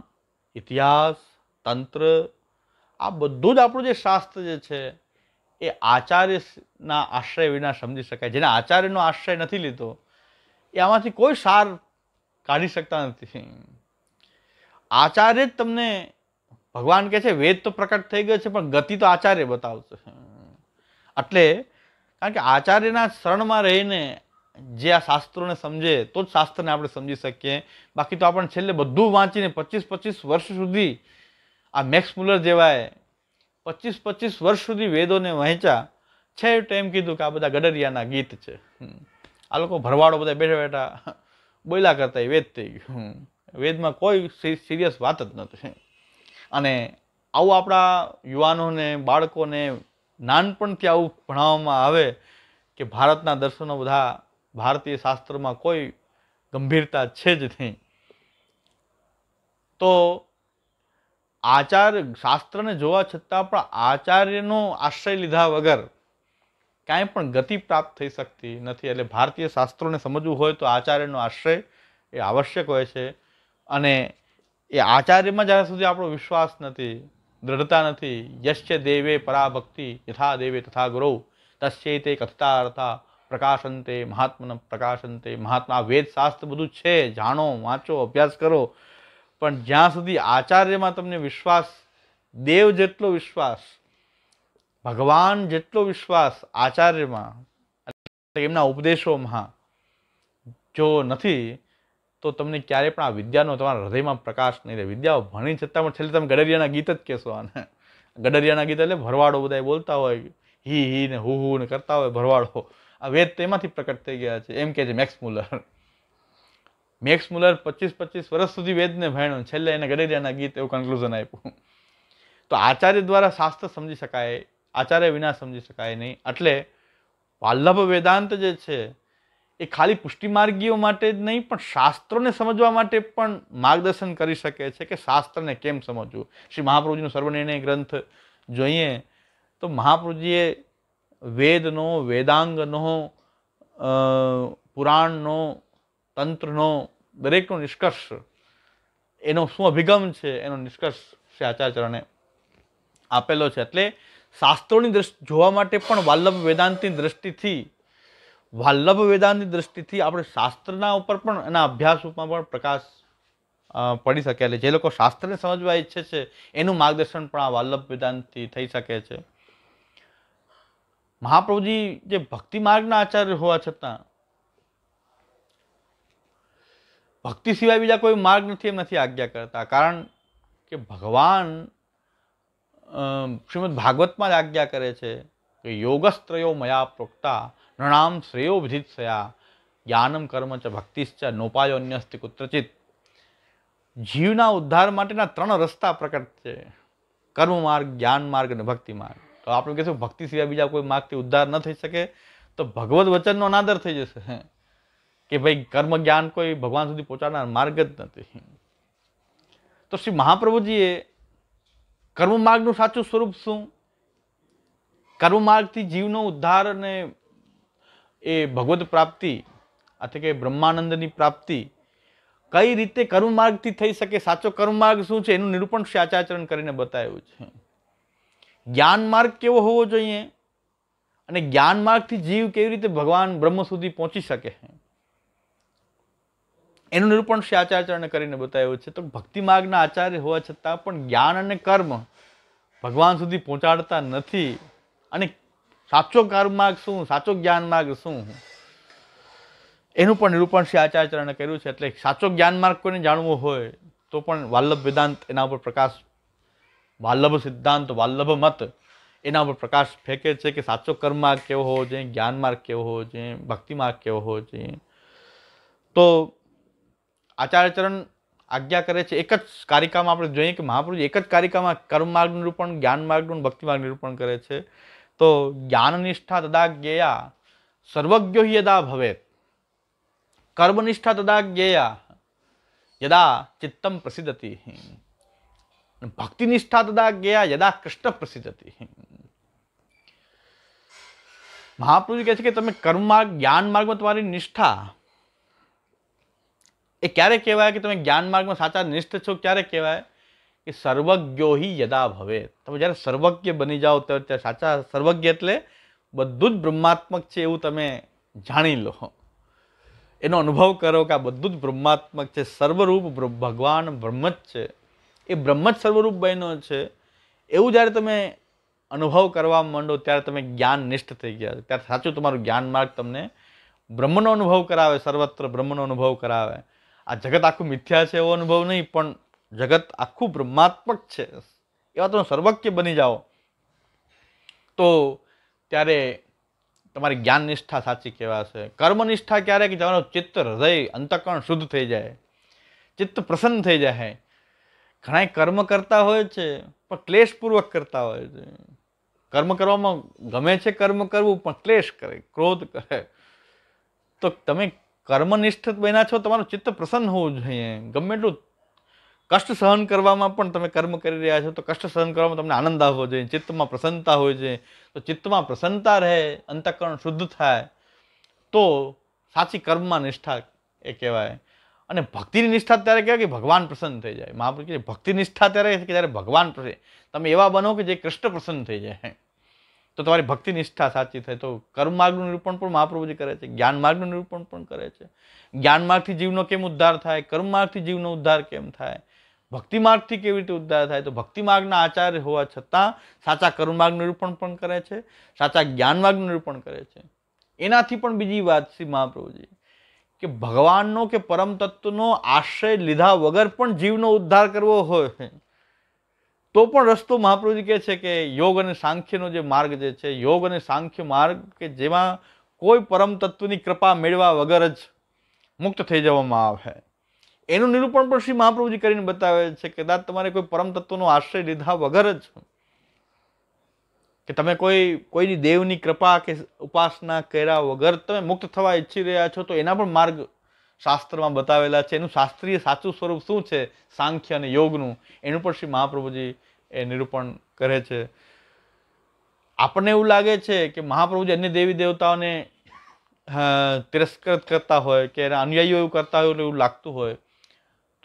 ઇતિહાસ તંત્ર આ બધું જ આપણું જે શાસ્ત્ર જે છે એ આચાર્યના આશ્રય વિના સમજી શકાય જેને આચાર્યનો આશ્રય નથી લીધો એ આમાંથી કોઈ સાર કાઢી શકતા નથી આચાર્ય જ તમને ભગવાન કહે છે વેદ તો પ્રકટ થઈ ગયો છે પણ ગતિ તો આચાર્ય બતાવશે એટલે કારણ કે આચાર્યના શરણમાં રહીને જે આ શાસ્ત્રોને સમજે તો જ શાસ્ત્રને આપણે સમજી શકીએ બાકી તો આપણને છેલ્લે બધું વાંચીને પચીસ પચીસ વર્ષ સુધી આ મેક્સ મુલર જેવાએ પચીસ પચીસ વર્ષ સુધી વેદોને વહેંચ્યા છેવટે એમ કીધું કે આ બધા ગડરિયાના ગીત છે આ લોકો ભરવાડો બધા બેઠા બેઠા બોલ્યા કરતા વેદ થઈ ગયું વેદમાં કોઈ સિરિયસ વાત જ નથી અને આવું આપણા યુવાનોને બાળકોને નાનપણથી આવું ભણાવવામાં આવે કે ભારતના દર્શનો બધા ભારતીય શાસ્ત્રમાં કોઈ ગંભીરતા છે જ નહીં તો આચાર્ય શાસ્ત્રને જોવા છતાં પણ આચાર્યનો આશ્રય લીધા વગર કાંઈ પણ ગતિ પ્રાપ્ત થઈ શકતી નથી એટલે ભારતીય શાસ્ત્રોને સમજવું હોય તો આચાર્યનો આશ્રય એ આવશ્યક હોય છે અને એ આચાર્યમાં જ્યાં સુધી આપણો વિશ્વાસ નથી દ્રઢતા નથી યશ્ય દેવે પરાભક્તિ યથા દેવે તથા ગુરુ તસ્ય તે કથતા અર્થા પ્રકાશંતે મહાત્મન પ્રકાશંતે મહાત્મા વેદશાસ્ત્ર બધું છે જાણો વાંચો અભ્યાસ કરો પણ જ્યાં સુધી આચાર્યમાં તમને વિશ્વાસ દેવ જેટલો વિશ્વાસ ભગવાન જેટલો વિશ્વાસ આચાર્યમાં એમના ઉપદેશોમાં જો નથી તો તમને ક્યારેય પણ આ વિદ્યાનો તમારા હૃદયમાં પ્રકાશ નહીં રહે વિદ્યાઓ ભણી છતાં પણ છેલ્લે તમે ગડરિયાના ગીત જ કહેશો આને ગડરિયાના ગીત એટલે ભરવાડો બધા બોલતા હોય હી હી ને હુ હુ ને કરતા હોય ભરવાડો આ વેદ તેમાંથી પ્રકટ થઈ ગયા છે એમ કહે છે મેક્સ મુલર મેક્સ મુલર પચીસ પચીસ વર્ષ સુધી વેદને ભણ્યો છેલ્લે એને ગડેરિયાના ગીત એવું કન્ક્લુઝન આપ્યું તો આચાર્ય દ્વારા શાસ્ત્ર સમજી શકાય આચાર્ય વિના સમજી શકાય નહીં એટલે વાલ્લભ વેદાંત જે છે એ ખાલી પુષ્ટિમાર્ગીઓ માટે જ નહીં પણ શાસ્ત્રોને સમજવા માટે પણ માર્ગદર્શન કરી શકે છે કે શાસ્ત્રને કેમ સમજવું શ્રી મહાપ્રભુજીનો સર્વનિર્ણય ગ્રંથ જોઈએ તો મહાપ્રભુજીએ વેદનો વેદાંગનો પુરાણનો તંત્રનો દરેકનો નિષ્કર્ષ એનો શું અભિગમ છે એનો નિષ્કર્ષ છે આચાર્યચરણે આપેલો છે એટલે શાસ્ત્રોની દ્રષ્ટિ જોવા માટે પણ વાલ્લભ વેદાંતની દ્રષ્ટિથી વાલ્લભ વેદાંતની દ્રષ્ટિથી આપણે શાસ્ત્રના ઉપર પણ એના અભ્યાસમાં પણ પ્રકાશ પડી શકે એટલે જે લોકો શાસ્ત્રને સમજવા ઈચ્છે છે એનું માર્ગદર્શન પણ આ વાલ્લભ વેદાંતથી થઈ શકે છે મહાપ્રભુજી જે ભક્તિ માર્ગના આચાર્ય હોવા છતાં ભક્તિ સિવાય બીજા કોઈ માર્ગ નથી એમ નથી આજ્ઞા કરતા કારણ કે ભગવાન શ્રીમદ ભાગવતમાં જ આજ્ઞા કરે છે કે યોગસ્ત્રયો મયા પ્રોક્તા નણામ શ્રેયો થયા જ્ઞાનમ કર્મ ચ ભક્તિશ્ચ નોપાયો અન્યસ્તિ કુત્રચિત જીવના ઉદ્ધાર માટેના ત્રણ રસ્તા પ્રકટ છે કર્મ માર્ગ જ્ઞાન માર્ગ અને ભક્તિ માર્ગ તો આપણે કહીશું ભક્તિ સિવાય બીજા કોઈ માર્ગથી ઉદ્ધાર ન થઈ શકે તો ભગવત વચનનો અનાદર થઈ જશે કે ભાઈ કર્મ જ્ઞાન કોઈ ભગવાન સુધી પહોંચાડનાર માર્ગ જ નથી તો શ્રી મહાપ્રભુજીએ કર્મ માર્ગનું સાચું સ્વરૂપ શું કર્મ માર્ગથી જીવનો ઉદ્ધાર અને એ ભગવત પ્રાપ્તિ અથવા કે બ્રહ્માનંદની પ્રાપ્તિ કઈ રીતે કર્મ માર્ગથી થઈ શકે સાચો કર્મ માર્ગ શું છે એનું નિરૂપણ શ્રી આચાર્યચરણ કરીને બતાવ્યું છે જ્ઞાન માર્ગ કેવો હોવો જોઈએ અને જ્ઞાન માર્ગથી જીવ કેવી રીતે ભગવાન બ્રહ્મ સુધી પહોંચી શકે એનું નિરૂપણ શ્રી આચાર્યચરણે કરીને બતાવ્યું છે તો ભક્તિ માર્ગના આચાર્ય હોવા છતાં પણ જ્ઞાન અને કર્મ ભગવાન સુધી પહોંચાડતા નથી અને સાચો કર્મ માર્ગ શું સાચો જ્ઞાન માર્ગ શું એનું પણ નિરૂપણ શ્રી આચાર્યચરણે કર્યું છે એટલે સાચો જ્ઞાન માર્ગ કોઈને જાણવો હોય તો પણ વાલ્લભ વેદાંત એના ઉપર પ્રકાશ વાલ્લભ સિદ્ધાંત વાલ્લભ મત એના ઉપર પ્રકાશ ફેંકે છે કે સાચો કર્મ માર્ગ કેવો હોવો જોઈએ જ્ઞાન માર્ગ કેવો હોવો જોઈએ ભક્તિ માર્ગ કેવો હોવો જોઈએ તો આચાર્યચરણ આજ્ઞા કરે છે એક જ કારિકામાં આપણે જોઈએ કે મહાપુરુષ એક જ કારિકામાં કર્મ માર્ગનું નિરૂપણ જ્ઞાન માર્ગનું ભક્તિ માર્ગ નિરૂપણ કરે છે તો જ્ઞાન નિષ્ઠા તદા જ્ઞેયા સર્વજ્ઞો યદા ભવેત કર્મનિષ્ઠા તદા જ્ઞેયા યદા ચિત્તમ પ્રસિદ્ધતિ ભક્તિનિષ્ઠા તદા ગયા યદા કૃષ્ણ પ્રસિદ્ધતિ મહાપુરુષ કહે છે કે તમે કર્મ માર્ગ જ્ઞાન માર્ગમાં તમારી નિષ્ઠા એ ક્યારે કહેવાય કે તમે જ્ઞાન માર્ગમાં સાચા નિષ્ઠ છો ક્યારે કહેવાય કે સર્વજ્ઞોહી યદા ભવે તમે જ્યારે સર્વજ્ઞ બની જાઓ ત્યારે સાચા સર્વજ્ઞ એટલે બધું જ બ્રહ્માત્મક છે એવું તમે જાણી લો એનો અનુભવ કરો કે આ બધું જ બ્રહ્માત્મક છે સર્વરૂપ ભગવાન બ્રહ્મ જ છે એ બ્રહ્મ જ સર્વરૂપ બન્યો છે એવું જ્યારે તમે અનુભવ કરવા માંડો ત્યારે તમે જ્ઞાન નિષ્ઠ થઈ ગયા છો ત્યારે સાચું તમારું જ્ઞાન માર્ગ તમને બ્રહ્મનો અનુભવ કરાવે સર્વત્ર બ્રહ્મનો અનુભવ કરાવે આ જગત આખું મિથ્યા છે એવો અનુભવ નહીં પણ જગત આખું બ્રહ્માત્મક છે એવા તમે સર્વજ્ઞ બની જાઓ તો ત્યારે તમારી જ્ઞાન નિષ્ઠા સાચી કહેવાશે કર્મનિષ્ઠા ક્યારે કે તમારું ચિત્ત હૃદય અંતકણ શુદ્ધ થઈ જાય ચિત્ત પ્રસન્ન થઈ જાય ઘણા કર્મ કરતા હોય છે પણ ક્લેશપૂર્વક કરતા હોય છે કર્મ કરવામાં ગમે છે કર્મ કરવું પણ ક્લેશ કરે ક્રોધ કરે તો તમે કર્મનિષ્ઠ બન્યા છો તમારું ચિત્ત પ્રસન્ન હોવું જોઈએ ગમે એટલું કષ્ટ સહન કરવામાં પણ તમે કર્મ કરી રહ્યા છો તો કષ્ટ સહન કરવામાં તમને આનંદ આવવો જોઈએ ચિત્તમાં પ્રસન્નતા હોય છે તો ચિત્તમાં પ્રસન્નતા રહે અંતઃકરણ શુદ્ધ થાય તો સાચી કર્મમાં નિષ્ઠા એ કહેવાય અને ભક્તિની નિષ્ઠા ત્યારે કહેવાય કે ભગવાન પ્રસન્ન થઈ જાય મહાપુરુષ કહે ભક્તિ નિષ્ઠા ત્યારે કે જ્યારે ભગવાન પ્રસન્ન તમે એવા બનો કે જે કૃષ્ણ પ્રસન્ન થઈ જાય તો તમારી ભક્તિ નિષ્ઠા સાચી થાય તો કર્મ માર્ગનું નિરૂપણ પણ મહાપ્રભુજી કરે છે જ્ઞાન માર્ગનું નિરૂપણ પણ કરે છે જ્ઞાન માર્ગથી જીવનો કેમ ઉદ્ધાર થાય કર્મ માર્ગથી જીવનો ઉદ્ધાર કેમ થાય ભક્તિ માર્ગથી કેવી રીતે ઉદ્ધાર થાય તો ભક્તિ માર્ગના આચાર્ય હોવા છતાં સાચા કર્મ માર્ગનું નિરૂપણ પણ કરે છે સાચા જ્ઞાન માર્ગનું નિરૂપણ કરે છે એનાથી પણ બીજી વાત છે મહાપ્રભુજી કે ભગવાનનો કે પરમ તત્વનો આશ્રય લીધા વગર પણ જીવનો ઉદ્ધાર કરવો હોય તો પણ રસ્તો મહાપ્રભુજી કહે છે કે યોગ અને સાંખ્યનો જે માર્ગ જે છે યોગ અને સાંખ્ય માર્ગ કે જેમાં કોઈ પરમ તત્વની કૃપા મેળવા વગર જ મુક્ત થઈ જવામાં આવે એનું નિરૂપણ પણ શ્રી મહાપ્રભુજી કરીને બતાવે છે કે કદાચ તમારે કોઈ પરમ તત્વનો આશ્રય લીધા વગર જ કે તમે કોઈ કોઈની દેવની કૃપા કે ઉપાસના કર્યા વગર તમે મુક્ત થવા ઈચ્છી રહ્યા છો તો એના પણ માર્ગ શાસ્ત્રમાં બતાવેલા છે એનું શાસ્ત્રીય સાચું સ્વરૂપ શું છે સાંખ્ય અને યોગનું એનું પણ શ્રી મહાપ્રભુજી એ નિરૂપણ કરે છે આપણને એવું લાગે છે કે મહાપ્રભુજી અન્ય દેવી દેવતાઓને તિરસ્કૃત કરતા હોય કે એના અનુયાયીઓ એવું કરતા હોય એવું લાગતું હોય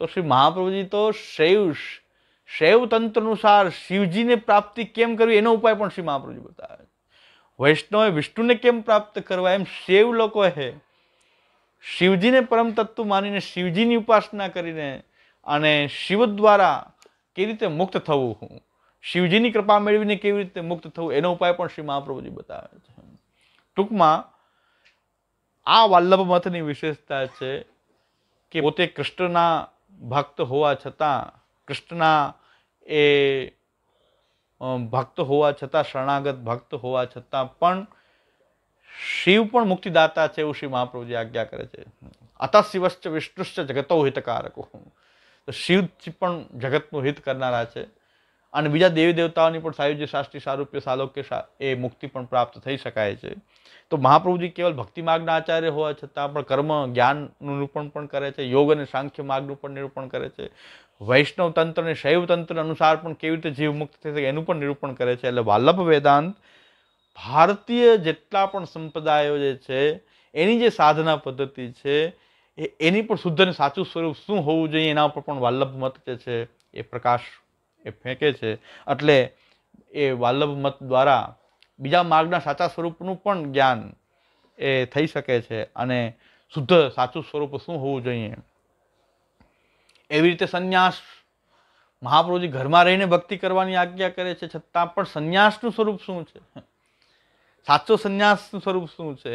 તો શ્રી મહાપ્રભુજી તો શૈવ શૈવ તંત્ર અનુસાર શિવજીને પ્રાપ્તિ કેમ કરવી એનો ઉપાય પણ શ્રી મહાપ્રભુજી બતાવે વૈષ્ણવે વિષ્ણુને કેમ પ્રાપ્ત કરવા એમ શૈવ લોકોએ શિવજીને પરમ તત્વ માનીને શિવજીની ઉપાસના કરીને અને શિવ દ્વારા કેવી રીતે મુક્ત થવું હું શિવજીની કૃપા મેળવીને કેવી રીતે મુક્ત થવું એનો ઉપાય પણ શ્રી મહાપ્રભુજી બતાવે છે ટૂંકમાં આ વલ્લભ મથની વિશેષતા છે કે પોતે કૃષ્ણના ભક્ત હોવા છતાં કૃષ્ણના એ ભક્ત હોવા છતાં શરણાગત ભક્ત હોવા છતાં પણ શિવ પણ મુક્તિદાતા છે એવું શ્રી મહાપ્રભુજી આજ્ઞા કરે છે અત શિવશ્ચ વિષ્ણુશ્ચ જગતો હિતકારકો તો શિવ પણ જગતનું હિત કરનારા છે અને બીજા દેવી દેવતાઓની પણ સાયુજ્ય શાસ્ત્રી સારૂપ્ય સાલોક એ મુક્તિ પણ પ્રાપ્ત થઈ શકાય છે તો મહાપ્રભુજી કેવલ ભક્તિ માર્ગના આચાર્ય હોવા છતાં પણ કર્મ જ્ઞાનનું નિરૂપણ પણ કરે છે યોગ અને સાંખ્ય માર્ગનું પણ નિરૂપણ કરે છે વૈષ્ણવ તંત્ર અને શૈવ તંત્ર અનુસાર પણ કેવી રીતે જીવ મુક્ત થઈ શકે એનું પણ નિરૂપણ કરે છે એટલે વાલ્લભ વેદાંત ભારતીય જેટલા પણ સંપ્રદાયો જે છે એની જે સાધના પદ્ધતિ છે એ એની પણ શુદ્ધ અને સાચું સ્વરૂપ શું હોવું જોઈએ એના ઉપર પણ વાલ્લભ મત જે છે એ પ્રકાશ એ ફેંકે છે એટલે એ વાલ્લભ મત દ્વારા બીજા માર્ગના સાચા સ્વરૂપનું પણ જ્ઞાન એ થઈ શકે છે અને શુદ્ધ સાચું સ્વરૂપ શું હોવું જોઈએ એવી રીતે સંન્યાસ મહાપ્રભુજી ઘરમાં રહીને ભક્તિ કરવાની આજ્ઞા કરે છે છતાં પણ સંન્યાસનું સ્વરૂપ શું છે સાચો સંન્યાસનું સ્વરૂપ શું છે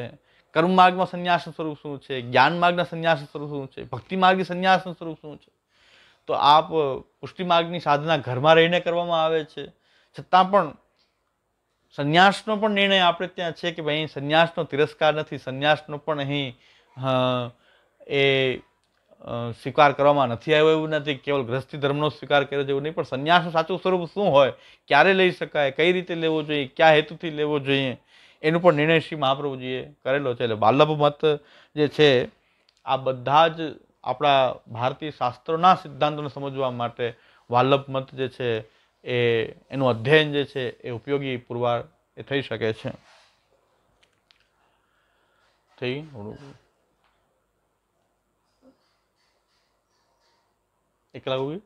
કર્મ માર્ગમાં સંન્યાસનું સ્વરૂપ શું છે જ્ઞાન માર્ગના સંન્યાસનું સ્વરૂપ શું છે ભક્તિ માર્ગે સંન્યાસનું સ્વરૂપ શું છે તો આપ પુષ્ટિ માર્ગની સાધના ઘરમાં રહીને કરવામાં આવે છે છતાં પણ સંન્યાસનો પણ નિર્ણય આપણે ત્યાં છે કે ભાઈ સંન્યાસનો તિરસ્કાર નથી સંન્યાસનો પણ અહીં એ સ્વીકાર કરવામાં નથી આવ્યો એવું નથી કેવલ ગ્રસ્તી ધર્મનો સ્વીકાર કર્યો જેવું નહીં પણ સંન્યાસનું સાચું સ્વરૂપ શું હોય ક્યારે લઈ શકાય કઈ રીતે લેવો જોઈએ કયા હેતુથી લેવો જોઈએ એનું પણ નિર્ણય શ્રી મહાપ્રભુજીએ કરેલો છે એટલે બાલ્લભ મત જે છે આ બધા જ આપણા ભારતીય શાસ્ત્રોના સિદ્ધાંતોને સમજવા માટે વાલ્લભ મત જે છે એ એનું અધ્યયન જે છે એ ઉપયોગી પુરવાર એ થઈ શકે છે થઈ એકલા હોય